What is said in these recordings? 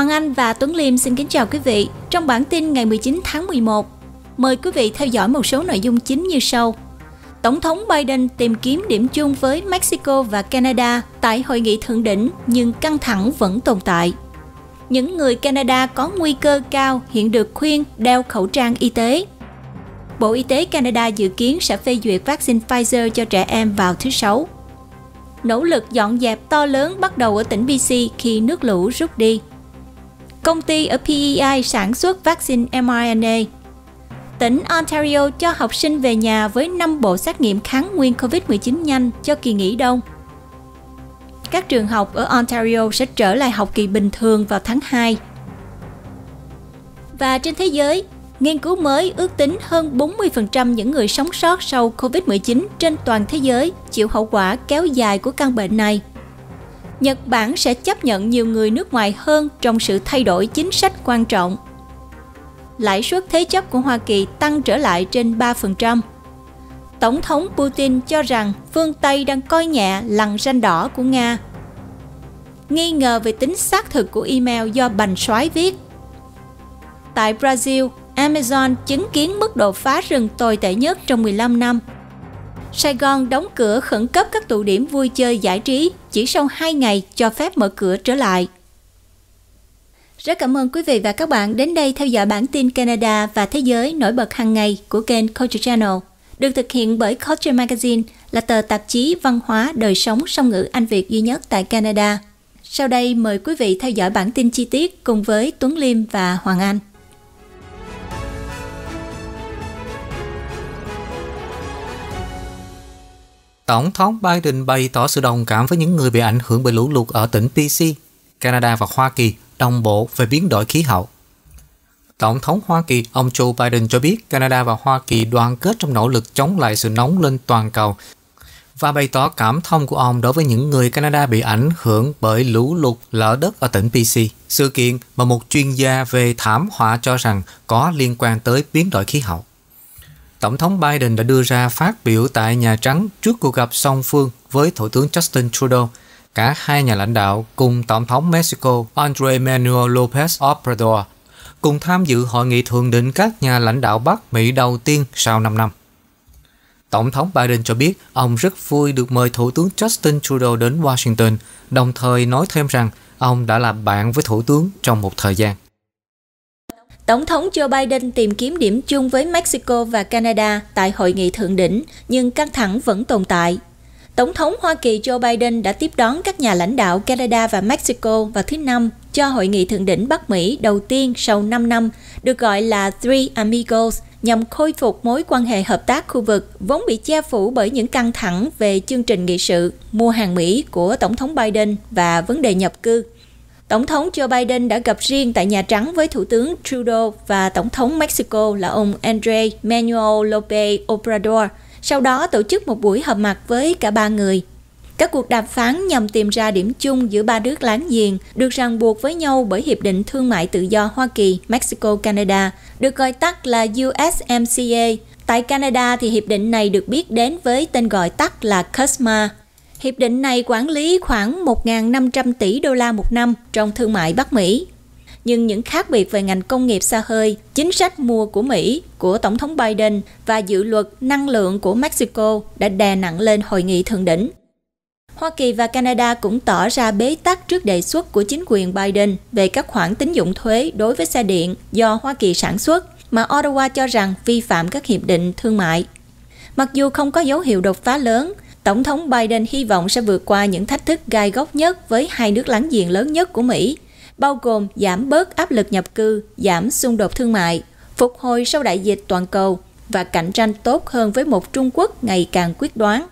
Hoàng Anh và Tuấn Liêm xin kính chào quý vị. Trong bản tin ngày 19 tháng 11, mời quý vị theo dõi một số nội dung chính như sau. Tổng thống Biden tìm kiếm điểm chung với Mexico và Canada tại hội nghị thượng đỉnh nhưng căng thẳng vẫn tồn tại. Những người Canada có nguy cơ cao hiện được khuyên đeo khẩu trang y tế. Bộ Y tế Canada dự kiến sẽ phê duyệt vaccine Pfizer cho trẻ em vào thứ Sáu. Nỗ lực dọn dẹp to lớn bắt đầu ở tỉnh BC khi nước lũ rút đi công ty ở PEI sản xuất vaccine mRNA. Tỉnh Ontario cho học sinh về nhà với 5 bộ xét nghiệm kháng nguyên COVID-19 nhanh cho kỳ nghỉ đông. Các trường học ở Ontario sẽ trở lại học kỳ bình thường vào tháng 2. Và trên thế giới, nghiên cứu mới ước tính hơn 40% những người sống sót sau COVID-19 trên toàn thế giới chịu hậu quả kéo dài của căn bệnh này. Nhật Bản sẽ chấp nhận nhiều người nước ngoài hơn trong sự thay đổi chính sách quan trọng. Lãi suất thế chấp của Hoa Kỳ tăng trở lại trên 3%. Tổng thống Putin cho rằng phương Tây đang coi nhẹ lằn ranh đỏ của Nga. Nghi ngờ về tính xác thực của email do Bành Soái viết. Tại Brazil, Amazon chứng kiến mức độ phá rừng tồi tệ nhất trong 15 năm Sài Gòn đóng cửa khẩn cấp các tụ điểm vui chơi giải trí chỉ sau 2 ngày cho phép mở cửa trở lại. Rất cảm ơn quý vị và các bạn đến đây theo dõi bản tin Canada và thế giới nổi bật hàng ngày của kênh Culture Channel, được thực hiện bởi Culture Magazine là tờ tạp chí văn hóa đời sống song ngữ Anh Việt duy nhất tại Canada. Sau đây mời quý vị theo dõi bản tin chi tiết cùng với Tuấn Liêm và Hoàng Anh. Tổng thống Biden bày tỏ sự đồng cảm với những người bị ảnh hưởng bởi lũ lụt ở tỉnh pc Canada và Hoa Kỳ đồng bộ về biến đổi khí hậu. Tổng thống Hoa Kỳ ông Joe Biden cho biết Canada và Hoa Kỳ đoàn kết trong nỗ lực chống lại sự nóng lên toàn cầu và bày tỏ cảm thông của ông đối với những người Canada bị ảnh hưởng bởi lũ lụt lở đất ở tỉnh pc sự kiện mà một chuyên gia về thảm họa cho rằng có liên quan tới biến đổi khí hậu. Tổng thống Biden đã đưa ra phát biểu tại Nhà Trắng trước cuộc gặp song phương với Thủ tướng Justin Trudeau. Cả hai nhà lãnh đạo cùng Tổng thống Mexico André Manuel López Obrador cùng tham dự hội nghị thượng đỉnh các nhà lãnh đạo Bắc Mỹ đầu tiên sau 5 năm. Tổng thống Biden cho biết ông rất vui được mời Thủ tướng Justin Trudeau đến Washington, đồng thời nói thêm rằng ông đã là bạn với Thủ tướng trong một thời gian. Tổng thống Joe Biden tìm kiếm điểm chung với Mexico và Canada tại hội nghị thượng đỉnh, nhưng căng thẳng vẫn tồn tại. Tổng thống Hoa Kỳ Joe Biden đã tiếp đón các nhà lãnh đạo Canada và Mexico vào thứ Năm cho hội nghị thượng đỉnh Bắc Mỹ đầu tiên sau 5 năm, được gọi là Three Amigos, nhằm khôi phục mối quan hệ hợp tác khu vực vốn bị che phủ bởi những căng thẳng về chương trình nghị sự mua hàng Mỹ của Tổng thống Biden và vấn đề nhập cư. Tổng thống Joe Biden đã gặp riêng tại Nhà Trắng với Thủ tướng Trudeau và Tổng thống Mexico là ông André Manuel López Obrador, sau đó tổ chức một buổi họp mặt với cả ba người. Các cuộc đàm phán nhằm tìm ra điểm chung giữa ba nước láng giềng được ràng buộc với nhau bởi Hiệp định Thương mại Tự do Hoa Kỳ, Mexico, Canada, được gọi tắt là USMCA. Tại Canada thì hiệp định này được biết đến với tên gọi tắt là CUSMA, Hiệp định này quản lý khoảng 1.500 tỷ đô la một năm trong thương mại Bắc Mỹ. Nhưng những khác biệt về ngành công nghiệp xa hơi, chính sách mua của Mỹ, của Tổng thống Biden và dự luật năng lượng của Mexico đã đè nặng lên hội nghị thượng đỉnh. Hoa Kỳ và Canada cũng tỏ ra bế tắc trước đề xuất của chính quyền Biden về các khoản tín dụng thuế đối với xe điện do Hoa Kỳ sản xuất, mà Ottawa cho rằng vi phạm các hiệp định thương mại. Mặc dù không có dấu hiệu đột phá lớn, Tổng thống Biden hy vọng sẽ vượt qua những thách thức gai góc nhất với hai nước láng giềng lớn nhất của Mỹ, bao gồm giảm bớt áp lực nhập cư, giảm xung đột thương mại, phục hồi sau đại dịch toàn cầu và cạnh tranh tốt hơn với một Trung Quốc ngày càng quyết đoán.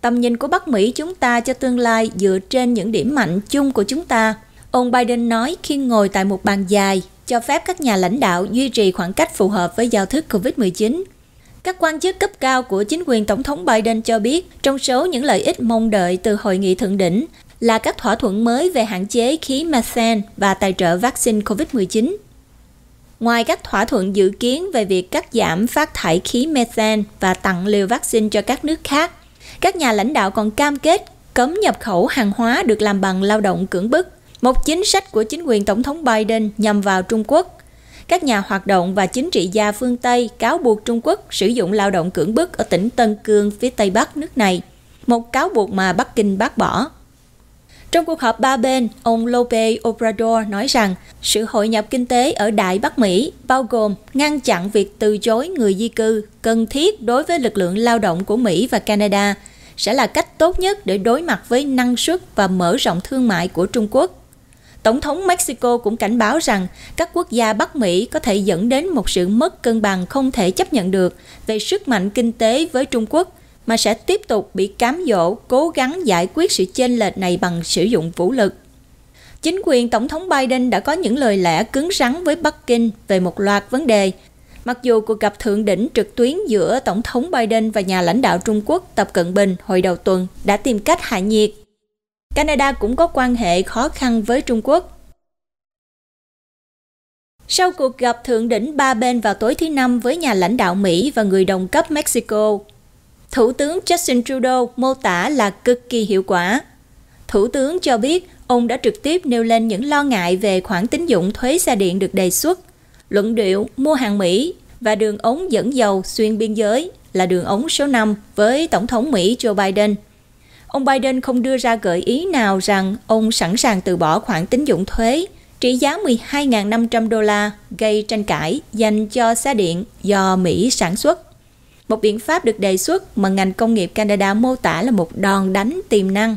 Tầm nhìn của Bắc Mỹ chúng ta cho tương lai dựa trên những điểm mạnh chung của chúng ta, ông Biden nói khi ngồi tại một bàn dài cho phép các nhà lãnh đạo duy trì khoảng cách phù hợp với giao thức COVID-19 các quan chức cấp cao của chính quyền Tổng thống Biden cho biết, trong số những lợi ích mong đợi từ hội nghị thượng đỉnh là các thỏa thuận mới về hạn chế khí methane và tài trợ vaccine COVID-19. Ngoài các thỏa thuận dự kiến về việc cắt giảm phát thải khí methane và tặng liều vaccine cho các nước khác, các nhà lãnh đạo còn cam kết cấm nhập khẩu hàng hóa được làm bằng lao động cưỡng bức, một chính sách của chính quyền Tổng thống Biden nhằm vào Trung Quốc các nhà hoạt động và chính trị gia phương Tây cáo buộc Trung Quốc sử dụng lao động cưỡng bức ở tỉnh Tân Cương phía Tây Bắc nước này, một cáo buộc mà Bắc Kinh bác bỏ. Trong cuộc họp ba bên, ông Lope Obrador nói rằng sự hội nhập kinh tế ở Đại Bắc Mỹ bao gồm ngăn chặn việc từ chối người di cư cần thiết đối với lực lượng lao động của Mỹ và Canada sẽ là cách tốt nhất để đối mặt với năng suất và mở rộng thương mại của Trung Quốc Tổng thống Mexico cũng cảnh báo rằng các quốc gia Bắc Mỹ có thể dẫn đến một sự mất cân bằng không thể chấp nhận được về sức mạnh kinh tế với Trung Quốc mà sẽ tiếp tục bị cám dỗ cố gắng giải quyết sự chênh lệch này bằng sử dụng vũ lực. Chính quyền Tổng thống Biden đã có những lời lẽ cứng rắn với Bắc Kinh về một loạt vấn đề. Mặc dù cuộc gặp thượng đỉnh trực tuyến giữa Tổng thống Biden và nhà lãnh đạo Trung Quốc Tập Cận Bình hồi đầu tuần đã tìm cách hạ nhiệt Canada cũng có quan hệ khó khăn với Trung Quốc. Sau cuộc gặp thượng đỉnh ba bên vào tối thứ Năm với nhà lãnh đạo Mỹ và người đồng cấp Mexico, Thủ tướng Justin Trudeau mô tả là cực kỳ hiệu quả. Thủ tướng cho biết ông đã trực tiếp nêu lên những lo ngại về khoản tín dụng thuế xe điện được đề xuất, luận điệu mua hàng Mỹ và đường ống dẫn dầu xuyên biên giới là đường ống số 5 với Tổng thống Mỹ Joe Biden – ông Biden không đưa ra gợi ý nào rằng ông sẵn sàng từ bỏ khoản tín dụng thuế trị giá 12.500 đô la gây tranh cãi dành cho xe điện do Mỹ sản xuất. Một biện pháp được đề xuất mà ngành công nghiệp Canada mô tả là một đòn đánh tiềm năng.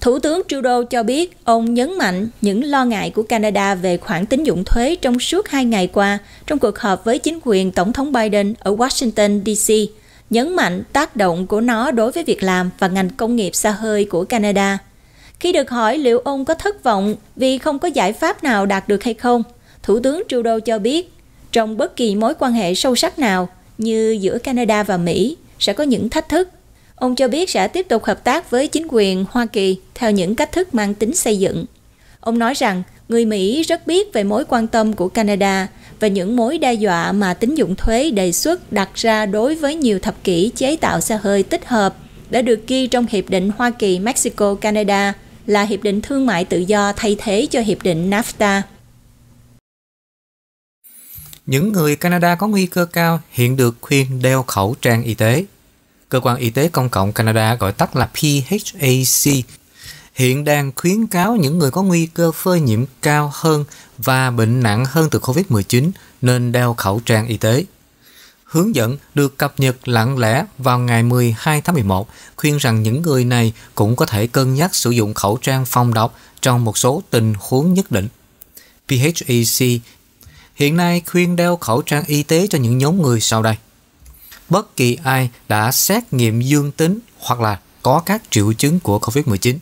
Thủ tướng Trudeau cho biết ông nhấn mạnh những lo ngại của Canada về khoản tín dụng thuế trong suốt hai ngày qua trong cuộc họp với chính quyền Tổng thống Biden ở Washington, D.C nhấn mạnh tác động của nó đối với việc làm và ngành công nghiệp xa hơi của Canada. Khi được hỏi liệu ông có thất vọng vì không có giải pháp nào đạt được hay không, Thủ tướng Trudeau cho biết, trong bất kỳ mối quan hệ sâu sắc nào như giữa Canada và Mỹ sẽ có những thách thức. Ông cho biết sẽ tiếp tục hợp tác với chính quyền Hoa Kỳ theo những cách thức mang tính xây dựng. Ông nói rằng người Mỹ rất biết về mối quan tâm của Canada và những mối đe dọa mà tín dụng thuế đề xuất đặt ra đối với nhiều thập kỷ chế tạo xe hơi tích hợp đã được ghi trong Hiệp định Hoa Kỳ-Mexico-Canada là Hiệp định Thương mại Tự do thay thế cho Hiệp định NAFTA. Những người Canada có nguy cơ cao hiện được khuyên đeo khẩu trang y tế. Cơ quan Y tế Công cộng Canada gọi tắt là PHAC hiện đang khuyến cáo những người có nguy cơ phơi nhiễm cao hơn và bệnh nặng hơn từ COVID-19 nên đeo khẩu trang y tế. Hướng dẫn được cập nhật lặng lẽ vào ngày 12 tháng 11 khuyên rằng những người này cũng có thể cân nhắc sử dụng khẩu trang phòng độc trong một số tình huống nhất định. PHEC hiện nay khuyên đeo khẩu trang y tế cho những nhóm người sau đây. Bất kỳ ai đã xét nghiệm dương tính hoặc là có các triệu chứng của COVID-19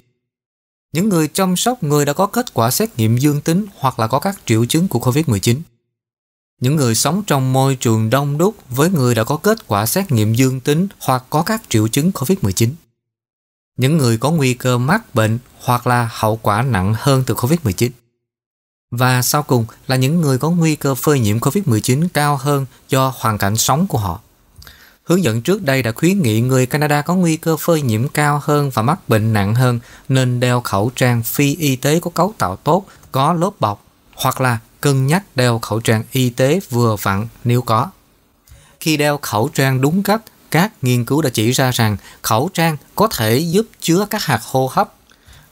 những người chăm sóc người đã có kết quả xét nghiệm dương tính hoặc là có các triệu chứng của COVID-19. Những người sống trong môi trường đông đúc với người đã có kết quả xét nghiệm dương tính hoặc có các triệu chứng COVID-19. Những người có nguy cơ mắc bệnh hoặc là hậu quả nặng hơn từ COVID-19. Và sau cùng là những người có nguy cơ phơi nhiễm COVID-19 cao hơn do hoàn cảnh sống của họ. Hướng dẫn trước đây đã khuyến nghị người Canada có nguy cơ phơi nhiễm cao hơn và mắc bệnh nặng hơn nên đeo khẩu trang phi y tế có cấu tạo tốt, có lớp bọc hoặc là cân nhắc đeo khẩu trang y tế vừa vặn nếu có. Khi đeo khẩu trang đúng cách, các nghiên cứu đã chỉ ra rằng khẩu trang có thể giúp chứa các hạt hô hấp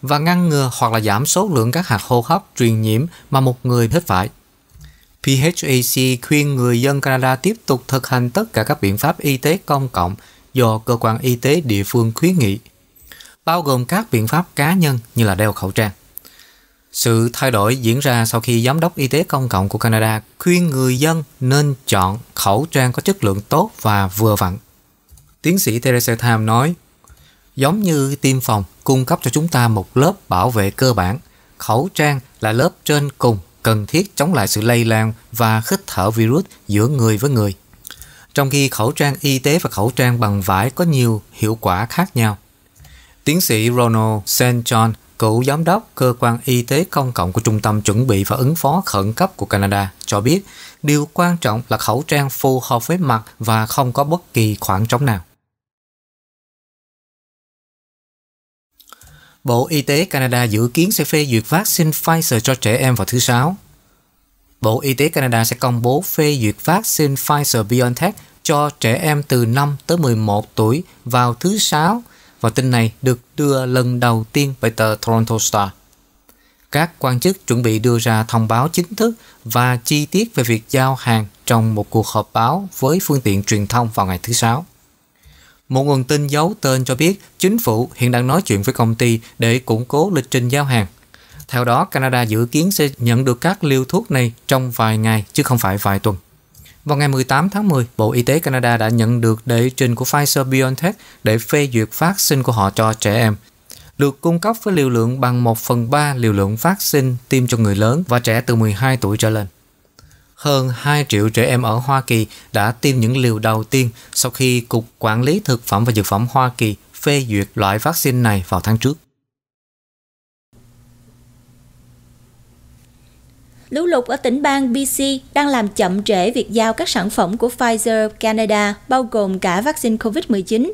và ngăn ngừa hoặc là giảm số lượng các hạt hô hấp truyền nhiễm mà một người hít phải. PHAC khuyên người dân Canada tiếp tục thực hành tất cả các biện pháp y tế công cộng do cơ quan y tế địa phương khuyến nghị, bao gồm các biện pháp cá nhân như là đeo khẩu trang. Sự thay đổi diễn ra sau khi Giám đốc Y tế Công cộng của Canada khuyên người dân nên chọn khẩu trang có chất lượng tốt và vừa vặn. Tiến sĩ Theresa Tham nói, giống như tiêm phòng cung cấp cho chúng ta một lớp bảo vệ cơ bản, khẩu trang là lớp trên cùng cần thiết chống lại sự lây lan và khích thở virus giữa người với người. Trong khi khẩu trang y tế và khẩu trang bằng vải có nhiều hiệu quả khác nhau. Tiến sĩ Ronald St. John, cựu giám đốc cơ quan y tế công cộng của Trung tâm Chuẩn bị và ứng phó khẩn cấp của Canada, cho biết điều quan trọng là khẩu trang phù hợp với mặt và không có bất kỳ khoảng trống nào. Bộ Y tế Canada dự kiến sẽ phê duyệt vaccine Pfizer cho trẻ em vào thứ Sáu. Bộ Y tế Canada sẽ công bố phê duyệt vaccine Pfizer-BioNTech cho trẻ em từ 5 tới 11 tuổi vào thứ Sáu và tin này được đưa lần đầu tiên bởi tờ Toronto Star. Các quan chức chuẩn bị đưa ra thông báo chính thức và chi tiết về việc giao hàng trong một cuộc họp báo với phương tiện truyền thông vào ngày thứ Sáu. Một nguồn tin giấu tên cho biết chính phủ hiện đang nói chuyện với công ty để củng cố lịch trình giao hàng. Theo đó, Canada dự kiến sẽ nhận được các liều thuốc này trong vài ngày chứ không phải vài tuần. Vào ngày 18 tháng 10, Bộ Y tế Canada đã nhận được đệ trình của Pfizer-BioNTech để phê duyệt phát sinh của họ cho trẻ em được cung cấp với liều lượng bằng 1 phần 3 liều lượng phát sinh tiêm cho người lớn và trẻ từ 12 tuổi trở lên hơn 2 triệu trẻ em ở Hoa Kỳ đã tiêm những liều đầu tiên sau khi Cục Quản lý Thực phẩm và Dược phẩm Hoa Kỳ phê duyệt loại vaccine này vào tháng trước. Lũ lụt ở tỉnh bang BC đang làm chậm trễ việc giao các sản phẩm của Pfizer Canada, bao gồm cả vaccine COVID-19.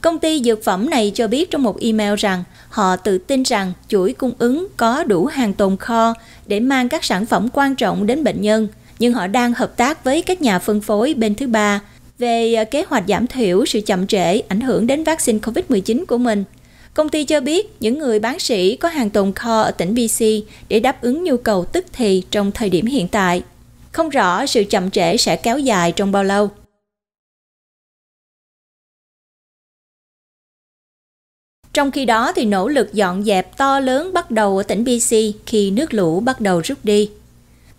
Công ty dược phẩm này cho biết trong một email rằng họ tự tin rằng chuỗi cung ứng có đủ hàng tồn kho để mang các sản phẩm quan trọng đến bệnh nhân – nhưng họ đang hợp tác với các nhà phân phối bên thứ ba về ờ, kế hoạch giảm thiểu sự chậm trễ ảnh hưởng đến vaccine COVID-19 của mình. Công ty cho biết những người bán sỉ có hàng tồn kho ở tỉnh BC để đáp ứng nhu cầu tức thì trong thời điểm hiện tại. Không rõ sự chậm trễ sẽ kéo dài trong bao lâu. Trong khi đó thì nỗ lực dọn dẹp to lớn bắt đầu ở tỉnh BC khi nước lũ bắt đầu rút đi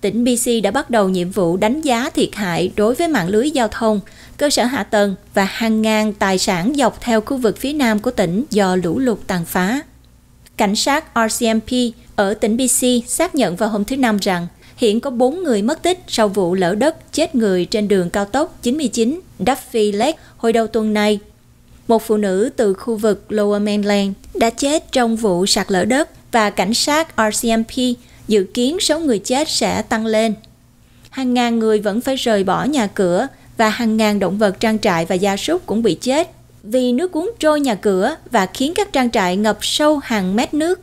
tỉnh BC đã bắt đầu nhiệm vụ đánh giá thiệt hại đối với mạng lưới giao thông, cơ sở hạ tầng và hàng ngàn tài sản dọc theo khu vực phía nam của tỉnh do lũ lụt tàn phá. Cảnh sát RCMP ở tỉnh BC xác nhận vào hôm thứ Năm rằng hiện có 4 người mất tích sau vụ lỡ đất chết người trên đường cao tốc 99 Duffy Lake hồi đầu tuần này. Một phụ nữ từ khu vực Lower Mainland đã chết trong vụ sạt lở đất và cảnh sát RCMP dự kiến số người chết sẽ tăng lên. Hàng ngàn người vẫn phải rời bỏ nhà cửa và hàng ngàn động vật trang trại và gia súc cũng bị chết vì nước cuốn trôi nhà cửa và khiến các trang trại ngập sâu hàng mét nước.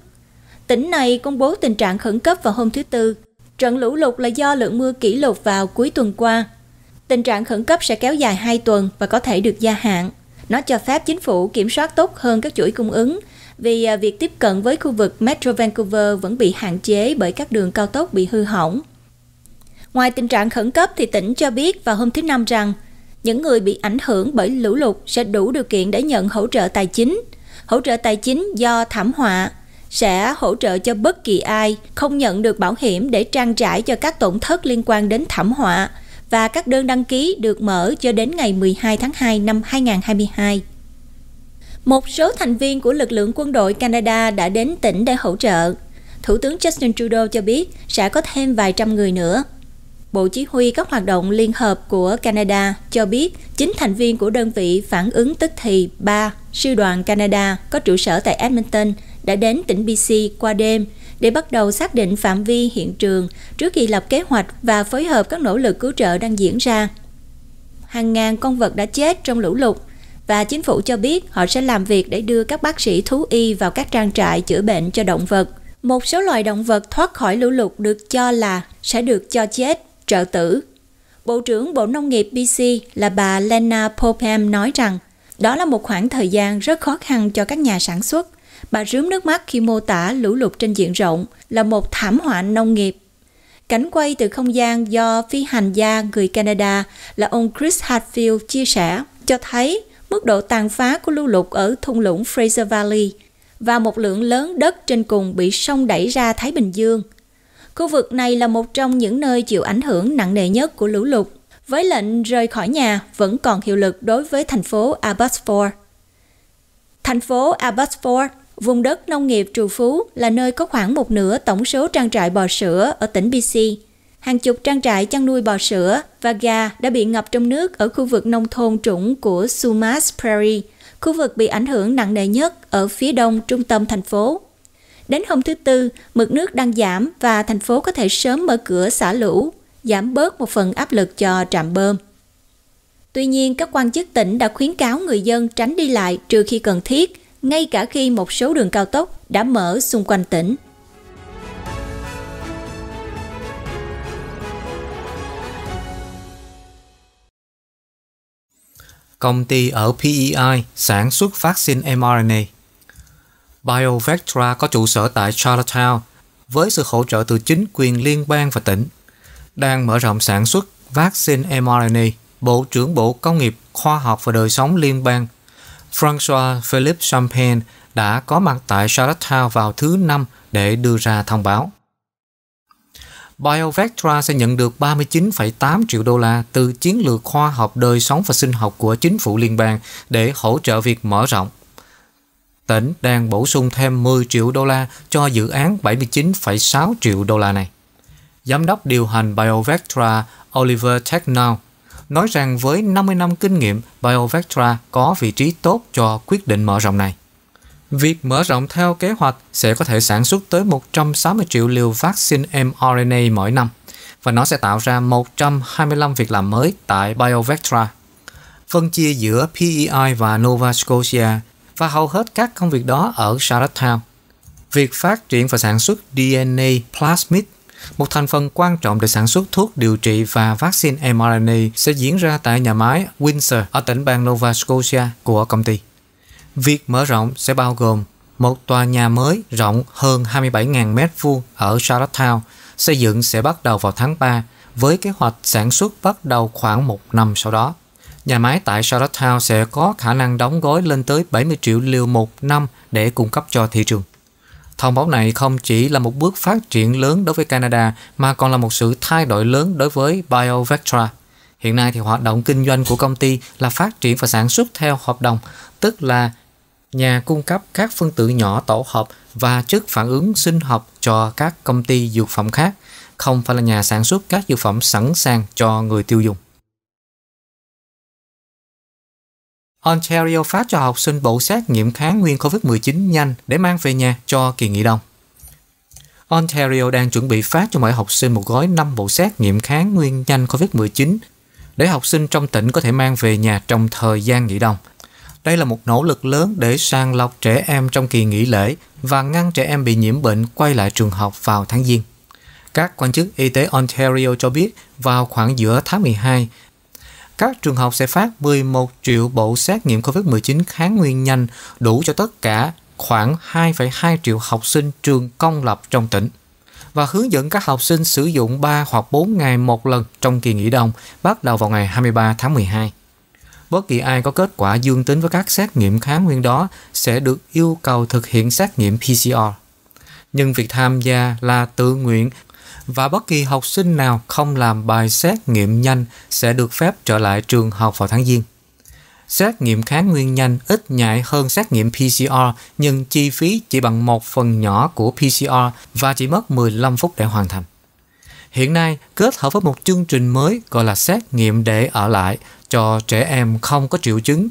Tỉnh này công bố tình trạng khẩn cấp vào hôm thứ Tư. Trận lũ lụt là do lượng mưa kỷ lục vào cuối tuần qua. Tình trạng khẩn cấp sẽ kéo dài 2 tuần và có thể được gia hạn. Nó cho phép chính phủ kiểm soát tốt hơn các chuỗi cung ứng vì à, việc tiếp cận với khu vực Metro Vancouver vẫn bị hạn chế bởi các đường cao tốc bị hư hỏng. Ngoài tình trạng khẩn cấp thì tỉnh cho biết vào hôm thứ Năm rằng những người bị ảnh hưởng bởi lũ lụt sẽ đủ điều kiện để nhận hỗ trợ tài chính. Hỗ trợ tài chính do thảm họa sẽ hỗ trợ cho bất kỳ ai không nhận được bảo hiểm để trang trải cho các tổn thất liên quan đến thảm họa và các đơn đăng ký được mở cho đến ngày 12 tháng 2 năm 2022. Một số thành viên của lực lượng quân đội Canada đã đến tỉnh để hỗ trợ. Thủ tướng Justin Trudeau cho biết sẽ có thêm vài trăm người nữa. Bộ Chỉ huy các hoạt động liên hợp của Canada cho biết chính thành viên của đơn vị phản ứng tức thì 3 sư đoàn Canada có trụ sở tại Edmonton đã đến tỉnh BC qua đêm để bắt đầu xác định phạm vi hiện trường trước khi lập kế hoạch và phối hợp các nỗ lực cứu trợ đang diễn ra. Hàng ngàn con vật đã chết trong lũ lụt và chính phủ cho biết họ sẽ làm việc để đưa các bác sĩ thú y vào các trang trại chữa bệnh cho động vật. Một số loài động vật thoát khỏi lũ lụt được cho là sẽ được cho chết, trợ tử. Bộ trưởng Bộ Nông nghiệp BC là bà Lena Popham nói rằng đó là một khoảng thời gian rất khó khăn cho các nhà sản xuất. Bà rướm nước mắt khi mô tả lũ lụt trên diện rộng là một thảm họa nông nghiệp. Cảnh quay từ không gian do phi hành gia người Canada là ông Chris Hadfield chia sẻ cho thấy mức độ tàn phá của lưu lụt ở thung lũng Fraser Valley và một lượng lớn đất trên cùng bị sông đẩy ra Thái Bình Dương. Khu vực này là một trong những nơi chịu ảnh hưởng nặng nề nhất của lũ lụt, với lệnh rời khỏi nhà vẫn còn hiệu lực đối với thành phố Abbotsford. Thành phố Abbotsford, vùng đất nông nghiệp trù phú là nơi có khoảng một nửa tổng số trang trại bò sữa ở tỉnh BC hàng chục trang trại chăn nuôi bò sữa và gà đã bị ngập trong nước ở khu vực nông thôn trũng của Sumas Prairie, khu vực bị ảnh hưởng nặng nề nhất ở phía đông trung tâm thành phố. Đến hôm thứ Tư, mực nước đang giảm và thành phố có thể sớm mở cửa xả lũ, giảm bớt một phần áp lực cho trạm bơm. Tuy nhiên, các quan chức tỉnh đã khuyến cáo người dân tránh đi lại trừ khi cần thiết, ngay cả khi một số đường cao tốc đã mở xung quanh tỉnh. công ty ở PEI sản xuất vaccine mRNA. BioVectra có trụ sở tại Charlottetown với sự hỗ trợ từ chính quyền liên bang và tỉnh, đang mở rộng sản xuất vaccine mRNA. Bộ trưởng Bộ Công nghiệp, Khoa học và Đời sống liên bang François Philippe Champagne đã có mặt tại Charlottetown vào thứ Năm để đưa ra thông báo. BioVectra sẽ nhận được 39,8 triệu đô la từ chiến lược khoa học đời sống và sinh học của chính phủ liên bang để hỗ trợ việc mở rộng. Tỉnh đang bổ sung thêm 10 triệu đô la cho dự án 79,6 triệu đô la này. Giám đốc điều hành BioVectra Oliver Technau nói rằng với 50 năm kinh nghiệm, BioVectra có vị trí tốt cho quyết định mở rộng này. Việc mở rộng theo kế hoạch sẽ có thể sản xuất tới 160 triệu liều vaccine mRNA mỗi năm và nó sẽ tạo ra 125 việc làm mới tại BioVectra. Phân chia giữa PEI và Nova Scotia và hầu hết các công việc đó ở Charlottetown. Việc phát triển và sản xuất DNA plasmid, một thành phần quan trọng để sản xuất thuốc điều trị và vaccine mRNA sẽ diễn ra tại nhà máy Windsor ở tỉnh bang Nova Scotia của công ty. Việc mở rộng sẽ bao gồm một tòa nhà mới rộng hơn 27.000 m2 ở Charlottetown xây dựng sẽ bắt đầu vào tháng 3 với kế hoạch sản xuất bắt đầu khoảng một năm sau đó. Nhà máy tại Charlottetown sẽ có khả năng đóng gói lên tới 70 triệu liều một năm để cung cấp cho thị trường. Thông báo này không chỉ là một bước phát triển lớn đối với Canada mà còn là một sự thay đổi lớn đối với BioVectra. Hiện nay thì hoạt động kinh doanh của công ty là phát triển và sản xuất theo hợp đồng, tức là nhà cung cấp các phân tử nhỏ tổ hợp và chất phản ứng sinh học cho các công ty dược phẩm khác, không phải là nhà sản xuất các dược phẩm sẵn sàng cho người tiêu dùng. Ontario phát cho học sinh bộ xét nghiệm kháng nguyên COVID-19 nhanh để mang về nhà cho kỳ nghỉ đông. Ontario đang chuẩn bị phát cho mọi học sinh một gói 5 bộ xét nghiệm kháng nguyên nhanh COVID-19 để học sinh trong tỉnh có thể mang về nhà trong thời gian nghỉ đông đây là một nỗ lực lớn để sàng lọc trẻ em trong kỳ nghỉ lễ và ngăn trẻ em bị nhiễm bệnh quay lại trường học vào tháng Giêng. Các quan chức y tế Ontario cho biết vào khoảng giữa tháng 12, các trường học sẽ phát 11 triệu bộ xét nghiệm COVID-19 kháng nguyên nhanh đủ cho tất cả khoảng 2,2 triệu học sinh trường công lập trong tỉnh và hướng dẫn các học sinh sử dụng 3 hoặc 4 ngày một lần trong kỳ nghỉ đông bắt đầu vào ngày 23 tháng 12 bất kỳ ai có kết quả dương tính với các xét nghiệm kháng nguyên đó sẽ được yêu cầu thực hiện xét nghiệm PCR. Nhưng việc tham gia là tự nguyện và bất kỳ học sinh nào không làm bài xét nghiệm nhanh sẽ được phép trở lại trường học vào tháng Giêng. Xét nghiệm kháng nguyên nhanh ít nhạy hơn xét nghiệm PCR nhưng chi phí chỉ bằng một phần nhỏ của PCR và chỉ mất 15 phút để hoàn thành. Hiện nay, kết hợp với một chương trình mới gọi là xét nghiệm để ở lại cho trẻ em không có triệu chứng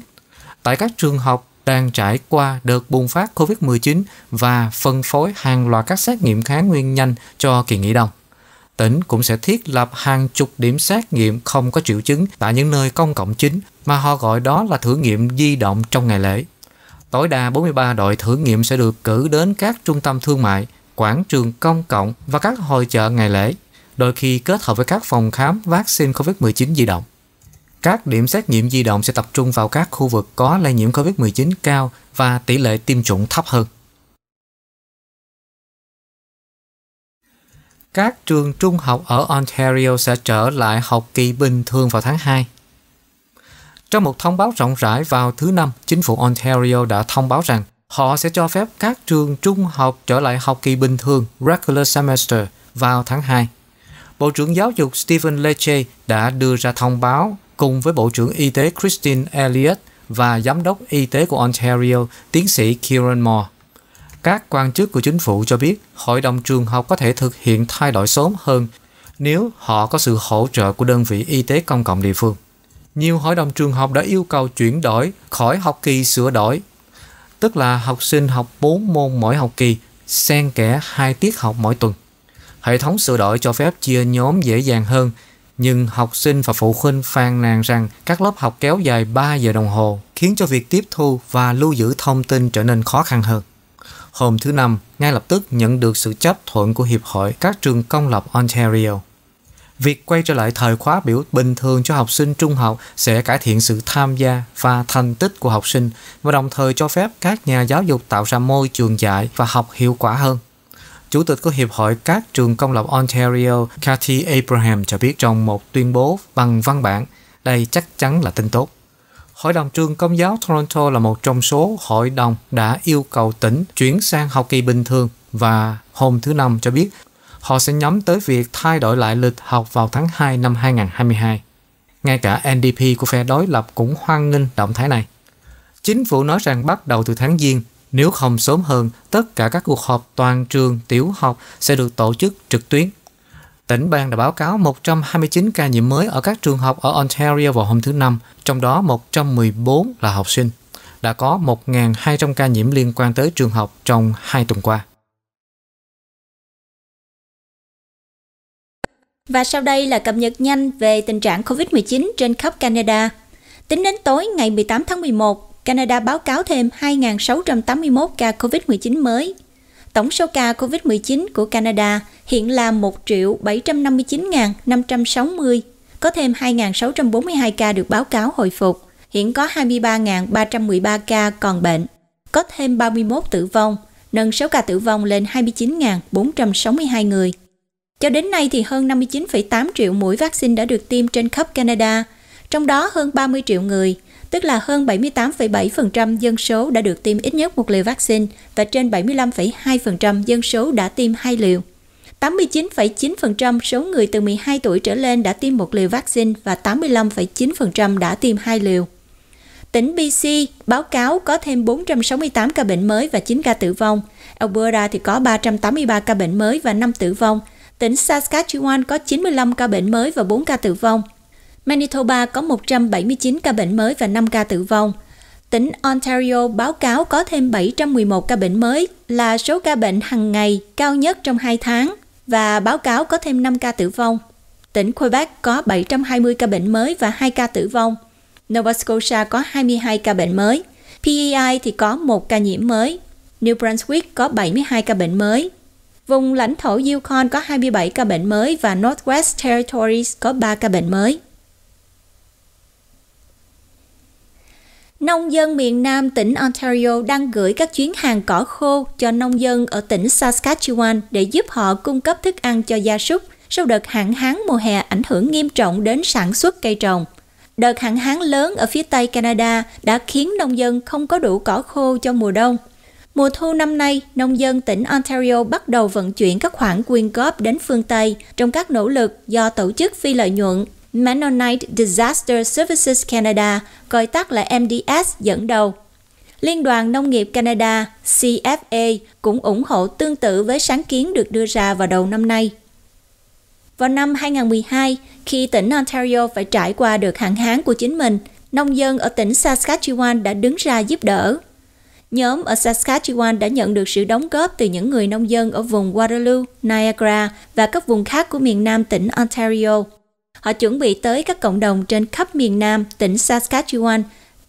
tại các trường học đang trải qua đợt bùng phát COVID-19 và phân phối hàng loạt các xét nghiệm kháng nguyên nhanh cho kỳ nghỉ đông. Tỉnh cũng sẽ thiết lập hàng chục điểm xét nghiệm không có triệu chứng tại những nơi công cộng chính mà họ gọi đó là thử nghiệm di động trong ngày lễ. Tối đa 43 đội thử nghiệm sẽ được cử đến các trung tâm thương mại, quảng trường công cộng và các hội chợ ngày lễ, đôi khi kết hợp với các phòng khám vaccine COVID-19 di động. Các điểm xét nghiệm di động sẽ tập trung vào các khu vực có lây nhiễm COVID-19 cao và tỷ lệ tiêm chủng thấp hơn. Các trường trung học ở Ontario sẽ trở lại học kỳ bình thường vào tháng 2. Trong một thông báo rộng rãi vào thứ Năm, chính phủ Ontario đã thông báo rằng họ sẽ cho phép các trường trung học trở lại học kỳ bình thường regular semester vào tháng 2. Bộ trưởng Giáo dục Stephen Lecce đã đưa ra thông báo cùng với Bộ trưởng Y tế Christine Elliott và Giám đốc Y tế của Ontario, tiến sĩ Kieran Moore. Các quan chức của chính phủ cho biết hội đồng trường học có thể thực hiện thay đổi sớm hơn nếu họ có sự hỗ trợ của đơn vị y tế công cộng địa phương. Nhiều hội đồng trường học đã yêu cầu chuyển đổi khỏi học kỳ sửa đổi, tức là học sinh học 4 môn mỗi học kỳ, xen kẽ hai tiết học mỗi tuần. Hệ thống sửa đổi cho phép chia nhóm dễ dàng hơn, nhưng học sinh và phụ huynh phàn nàn rằng các lớp học kéo dài 3 giờ đồng hồ khiến cho việc tiếp thu và lưu giữ thông tin trở nên khó khăn hơn. Hôm thứ Năm, ngay lập tức nhận được sự chấp thuận của Hiệp hội các trường công lập Ontario. Việc quay trở lại thời khóa biểu bình thường cho học sinh trung học sẽ cải thiện sự tham gia và thành tích của học sinh và đồng thời cho phép các nhà giáo dục tạo ra môi trường dạy và học hiệu quả hơn. Chủ tịch của Hiệp hội các trường công lập Ontario Cathy Abraham cho biết trong một tuyên bố bằng văn bản, đây chắc chắn là tin tốt. Hội đồng trường Công giáo Toronto là một trong số hội đồng đã yêu cầu tỉnh chuyển sang học kỳ bình thường và hôm thứ Năm cho biết họ sẽ nhắm tới việc thay đổi lại lịch học vào tháng 2 năm 2022. Ngay cả NDP của phe đối lập cũng hoan nghênh động thái này. Chính phủ nói rằng bắt đầu từ tháng Giêng, nếu không sớm hơn, tất cả các cuộc họp toàn trường tiểu học sẽ được tổ chức trực tuyến. Tỉnh bang đã báo cáo 129 ca nhiễm mới ở các trường học ở Ontario vào hôm thứ Năm, trong đó 114 là học sinh. Đã có 1.200 ca nhiễm liên quan tới trường học trong hai tuần qua. Và sau đây là cập nhật nhanh về tình trạng COVID-19 trên khắp Canada. Tính đến tối ngày 18 tháng 11, Canada báo cáo thêm 2.681 ca COVID-19 mới. Tổng số ca COVID-19 của Canada hiện là 1.759.560, có thêm 2.642 ca được báo cáo hồi phục. Hiện có 23.313 ca còn bệnh, có thêm 31 tử vong, nâng số ca tử vong lên 29.462 người. Cho đến nay thì hơn 59,8 triệu mũi vaccine đã được tiêm trên khắp Canada, trong đó hơn 30 triệu người tức là hơn 78,7% dân số đã được tiêm ít nhất một liều vaccine và trên 75,2% dân số đã tiêm hai liều. 89,9% số người từ 12 tuổi trở lên đã tiêm một liều vaccine và 85,9% đã tiêm hai liều. Tỉnh BC báo cáo có thêm 468 ca bệnh mới và 9 ca tử vong. Alberta thì có 383 ca bệnh mới và 5 tử vong. Tỉnh Saskatchewan có 95 ca bệnh mới và 4 ca tử vong. Manitoba có 179 ca bệnh mới và 5 ca tử vong. Tỉnh Ontario báo cáo có thêm 711 ca bệnh mới là số ca bệnh hàng ngày cao nhất trong 2 tháng và báo cáo có thêm 5 ca tử vong. Tỉnh Quebec có 720 ca bệnh mới và 2 ca tử vong. Nova Scotia có 22 ca bệnh mới. PEI thì có 1 ca nhiễm mới. New Brunswick có 72 ca bệnh mới. Vùng lãnh thổ Yukon có 27 ca bệnh mới và Northwest Territories có 3 ca bệnh mới. Nông dân miền Nam tỉnh Ontario đang gửi các chuyến hàng cỏ khô cho nông dân ở tỉnh Saskatchewan để giúp họ cung cấp thức ăn cho gia súc sau đợt hạn hán mùa hè ảnh hưởng nghiêm trọng đến sản xuất cây trồng. Đợt hạn hán lớn ở phía Tây Canada đã khiến nông dân không có đủ cỏ khô cho mùa đông. Mùa thu năm nay, nông dân tỉnh Ontario bắt đầu vận chuyển các khoản quyên góp đến phương Tây trong các nỗ lực do tổ chức phi lợi nhuận Mennonite Disaster Services Canada, gọi tắt là MDS dẫn đầu. Liên đoàn Nông nghiệp Canada CFA cũng ủng hộ tương tự với sáng kiến được đưa ra vào đầu năm nay. Vào năm 2012, khi tỉnh Ontario phải trải qua được hạn hán của chính mình, nông dân ở tỉnh Saskatchewan đã đứng ra giúp đỡ. Nhóm ở Saskatchewan đã nhận được sự đóng góp từ những người nông dân ở vùng Waterloo, Niagara và các vùng khác của miền nam tỉnh Ontario – họ chuẩn bị tới các cộng đồng trên khắp miền Nam tỉnh Saskatchewan,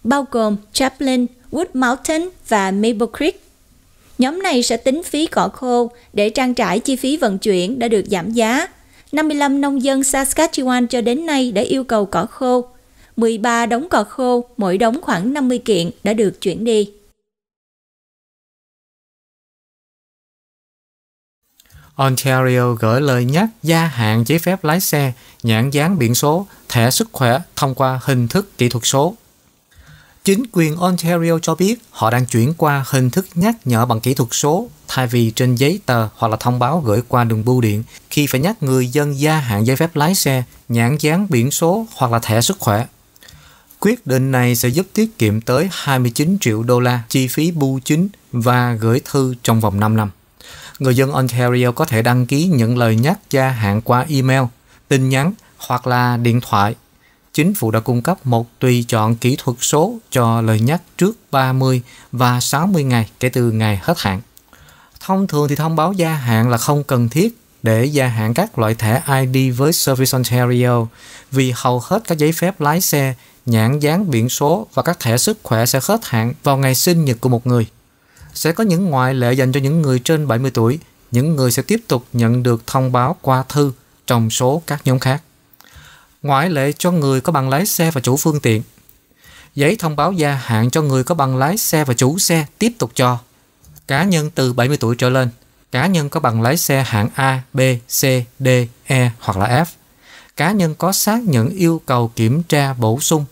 bao gồm Chaplin, Wood Mountain và Maple Creek. Nhóm này sẽ tính phí cỏ khô để trang trải chi phí vận chuyển đã được giảm giá. 55 nông dân Saskatchewan cho đến nay đã yêu cầu cỏ khô. 13 đống cỏ khô, mỗi đống khoảng 50 kiện đã được chuyển đi. Ontario gửi lời nhắc gia hạn giấy phép lái xe, nhãn dán biển số, thẻ sức khỏe thông qua hình thức kỹ thuật số. Chính quyền Ontario cho biết họ đang chuyển qua hình thức nhắc nhở bằng kỹ thuật số thay vì trên giấy tờ hoặc là thông báo gửi qua đường bưu điện khi phải nhắc người dân gia hạn giấy phép lái xe, nhãn dán biển số hoặc là thẻ sức khỏe. Quyết định này sẽ giúp tiết kiệm tới 29 triệu đô la chi phí bưu chính và gửi thư trong vòng 5 năm người dân Ontario có thể đăng ký những lời nhắc gia hạn qua email, tin nhắn hoặc là điện thoại. Chính phủ đã cung cấp một tùy chọn kỹ thuật số cho lời nhắc trước 30 và 60 ngày kể từ ngày hết hạn. Thông thường thì thông báo gia hạn là không cần thiết để gia hạn các loại thẻ ID với Service Ontario vì hầu hết các giấy phép lái xe, nhãn dán biển số và các thẻ sức khỏe sẽ hết hạn vào ngày sinh nhật của một người sẽ có những ngoại lệ dành cho những người trên 70 tuổi. Những người sẽ tiếp tục nhận được thông báo qua thư trong số các nhóm khác. Ngoại lệ cho người có bằng lái xe và chủ phương tiện. Giấy thông báo gia hạn cho người có bằng lái xe và chủ xe tiếp tục cho cá nhân từ 70 tuổi trở lên, cá nhân có bằng lái xe hạng A, B, C, D, E hoặc là F, cá nhân có xác nhận yêu cầu kiểm tra bổ sung,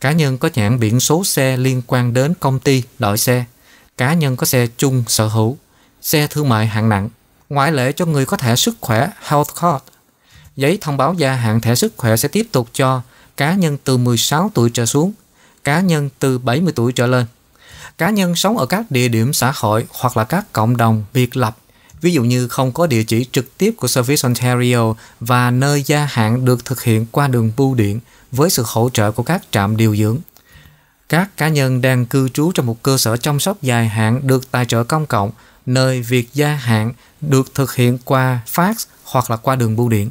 cá nhân có nhãn biển số xe liên quan đến công ty, loại xe, cá nhân có xe chung sở hữu, xe thương mại hạng nặng, ngoại lệ cho người có thẻ sức khỏe Health Card. Giấy thông báo gia hạn thẻ sức khỏe sẽ tiếp tục cho cá nhân từ 16 tuổi trở xuống, cá nhân từ 70 tuổi trở lên, cá nhân sống ở các địa điểm xã hội hoặc là các cộng đồng biệt lập, ví dụ như không có địa chỉ trực tiếp của Service Ontario và nơi gia hạn được thực hiện qua đường bưu điện với sự hỗ trợ của các trạm điều dưỡng các cá nhân đang cư trú trong một cơ sở chăm sóc dài hạn được tài trợ công cộng, nơi việc gia hạn được thực hiện qua fax hoặc là qua đường bưu điện.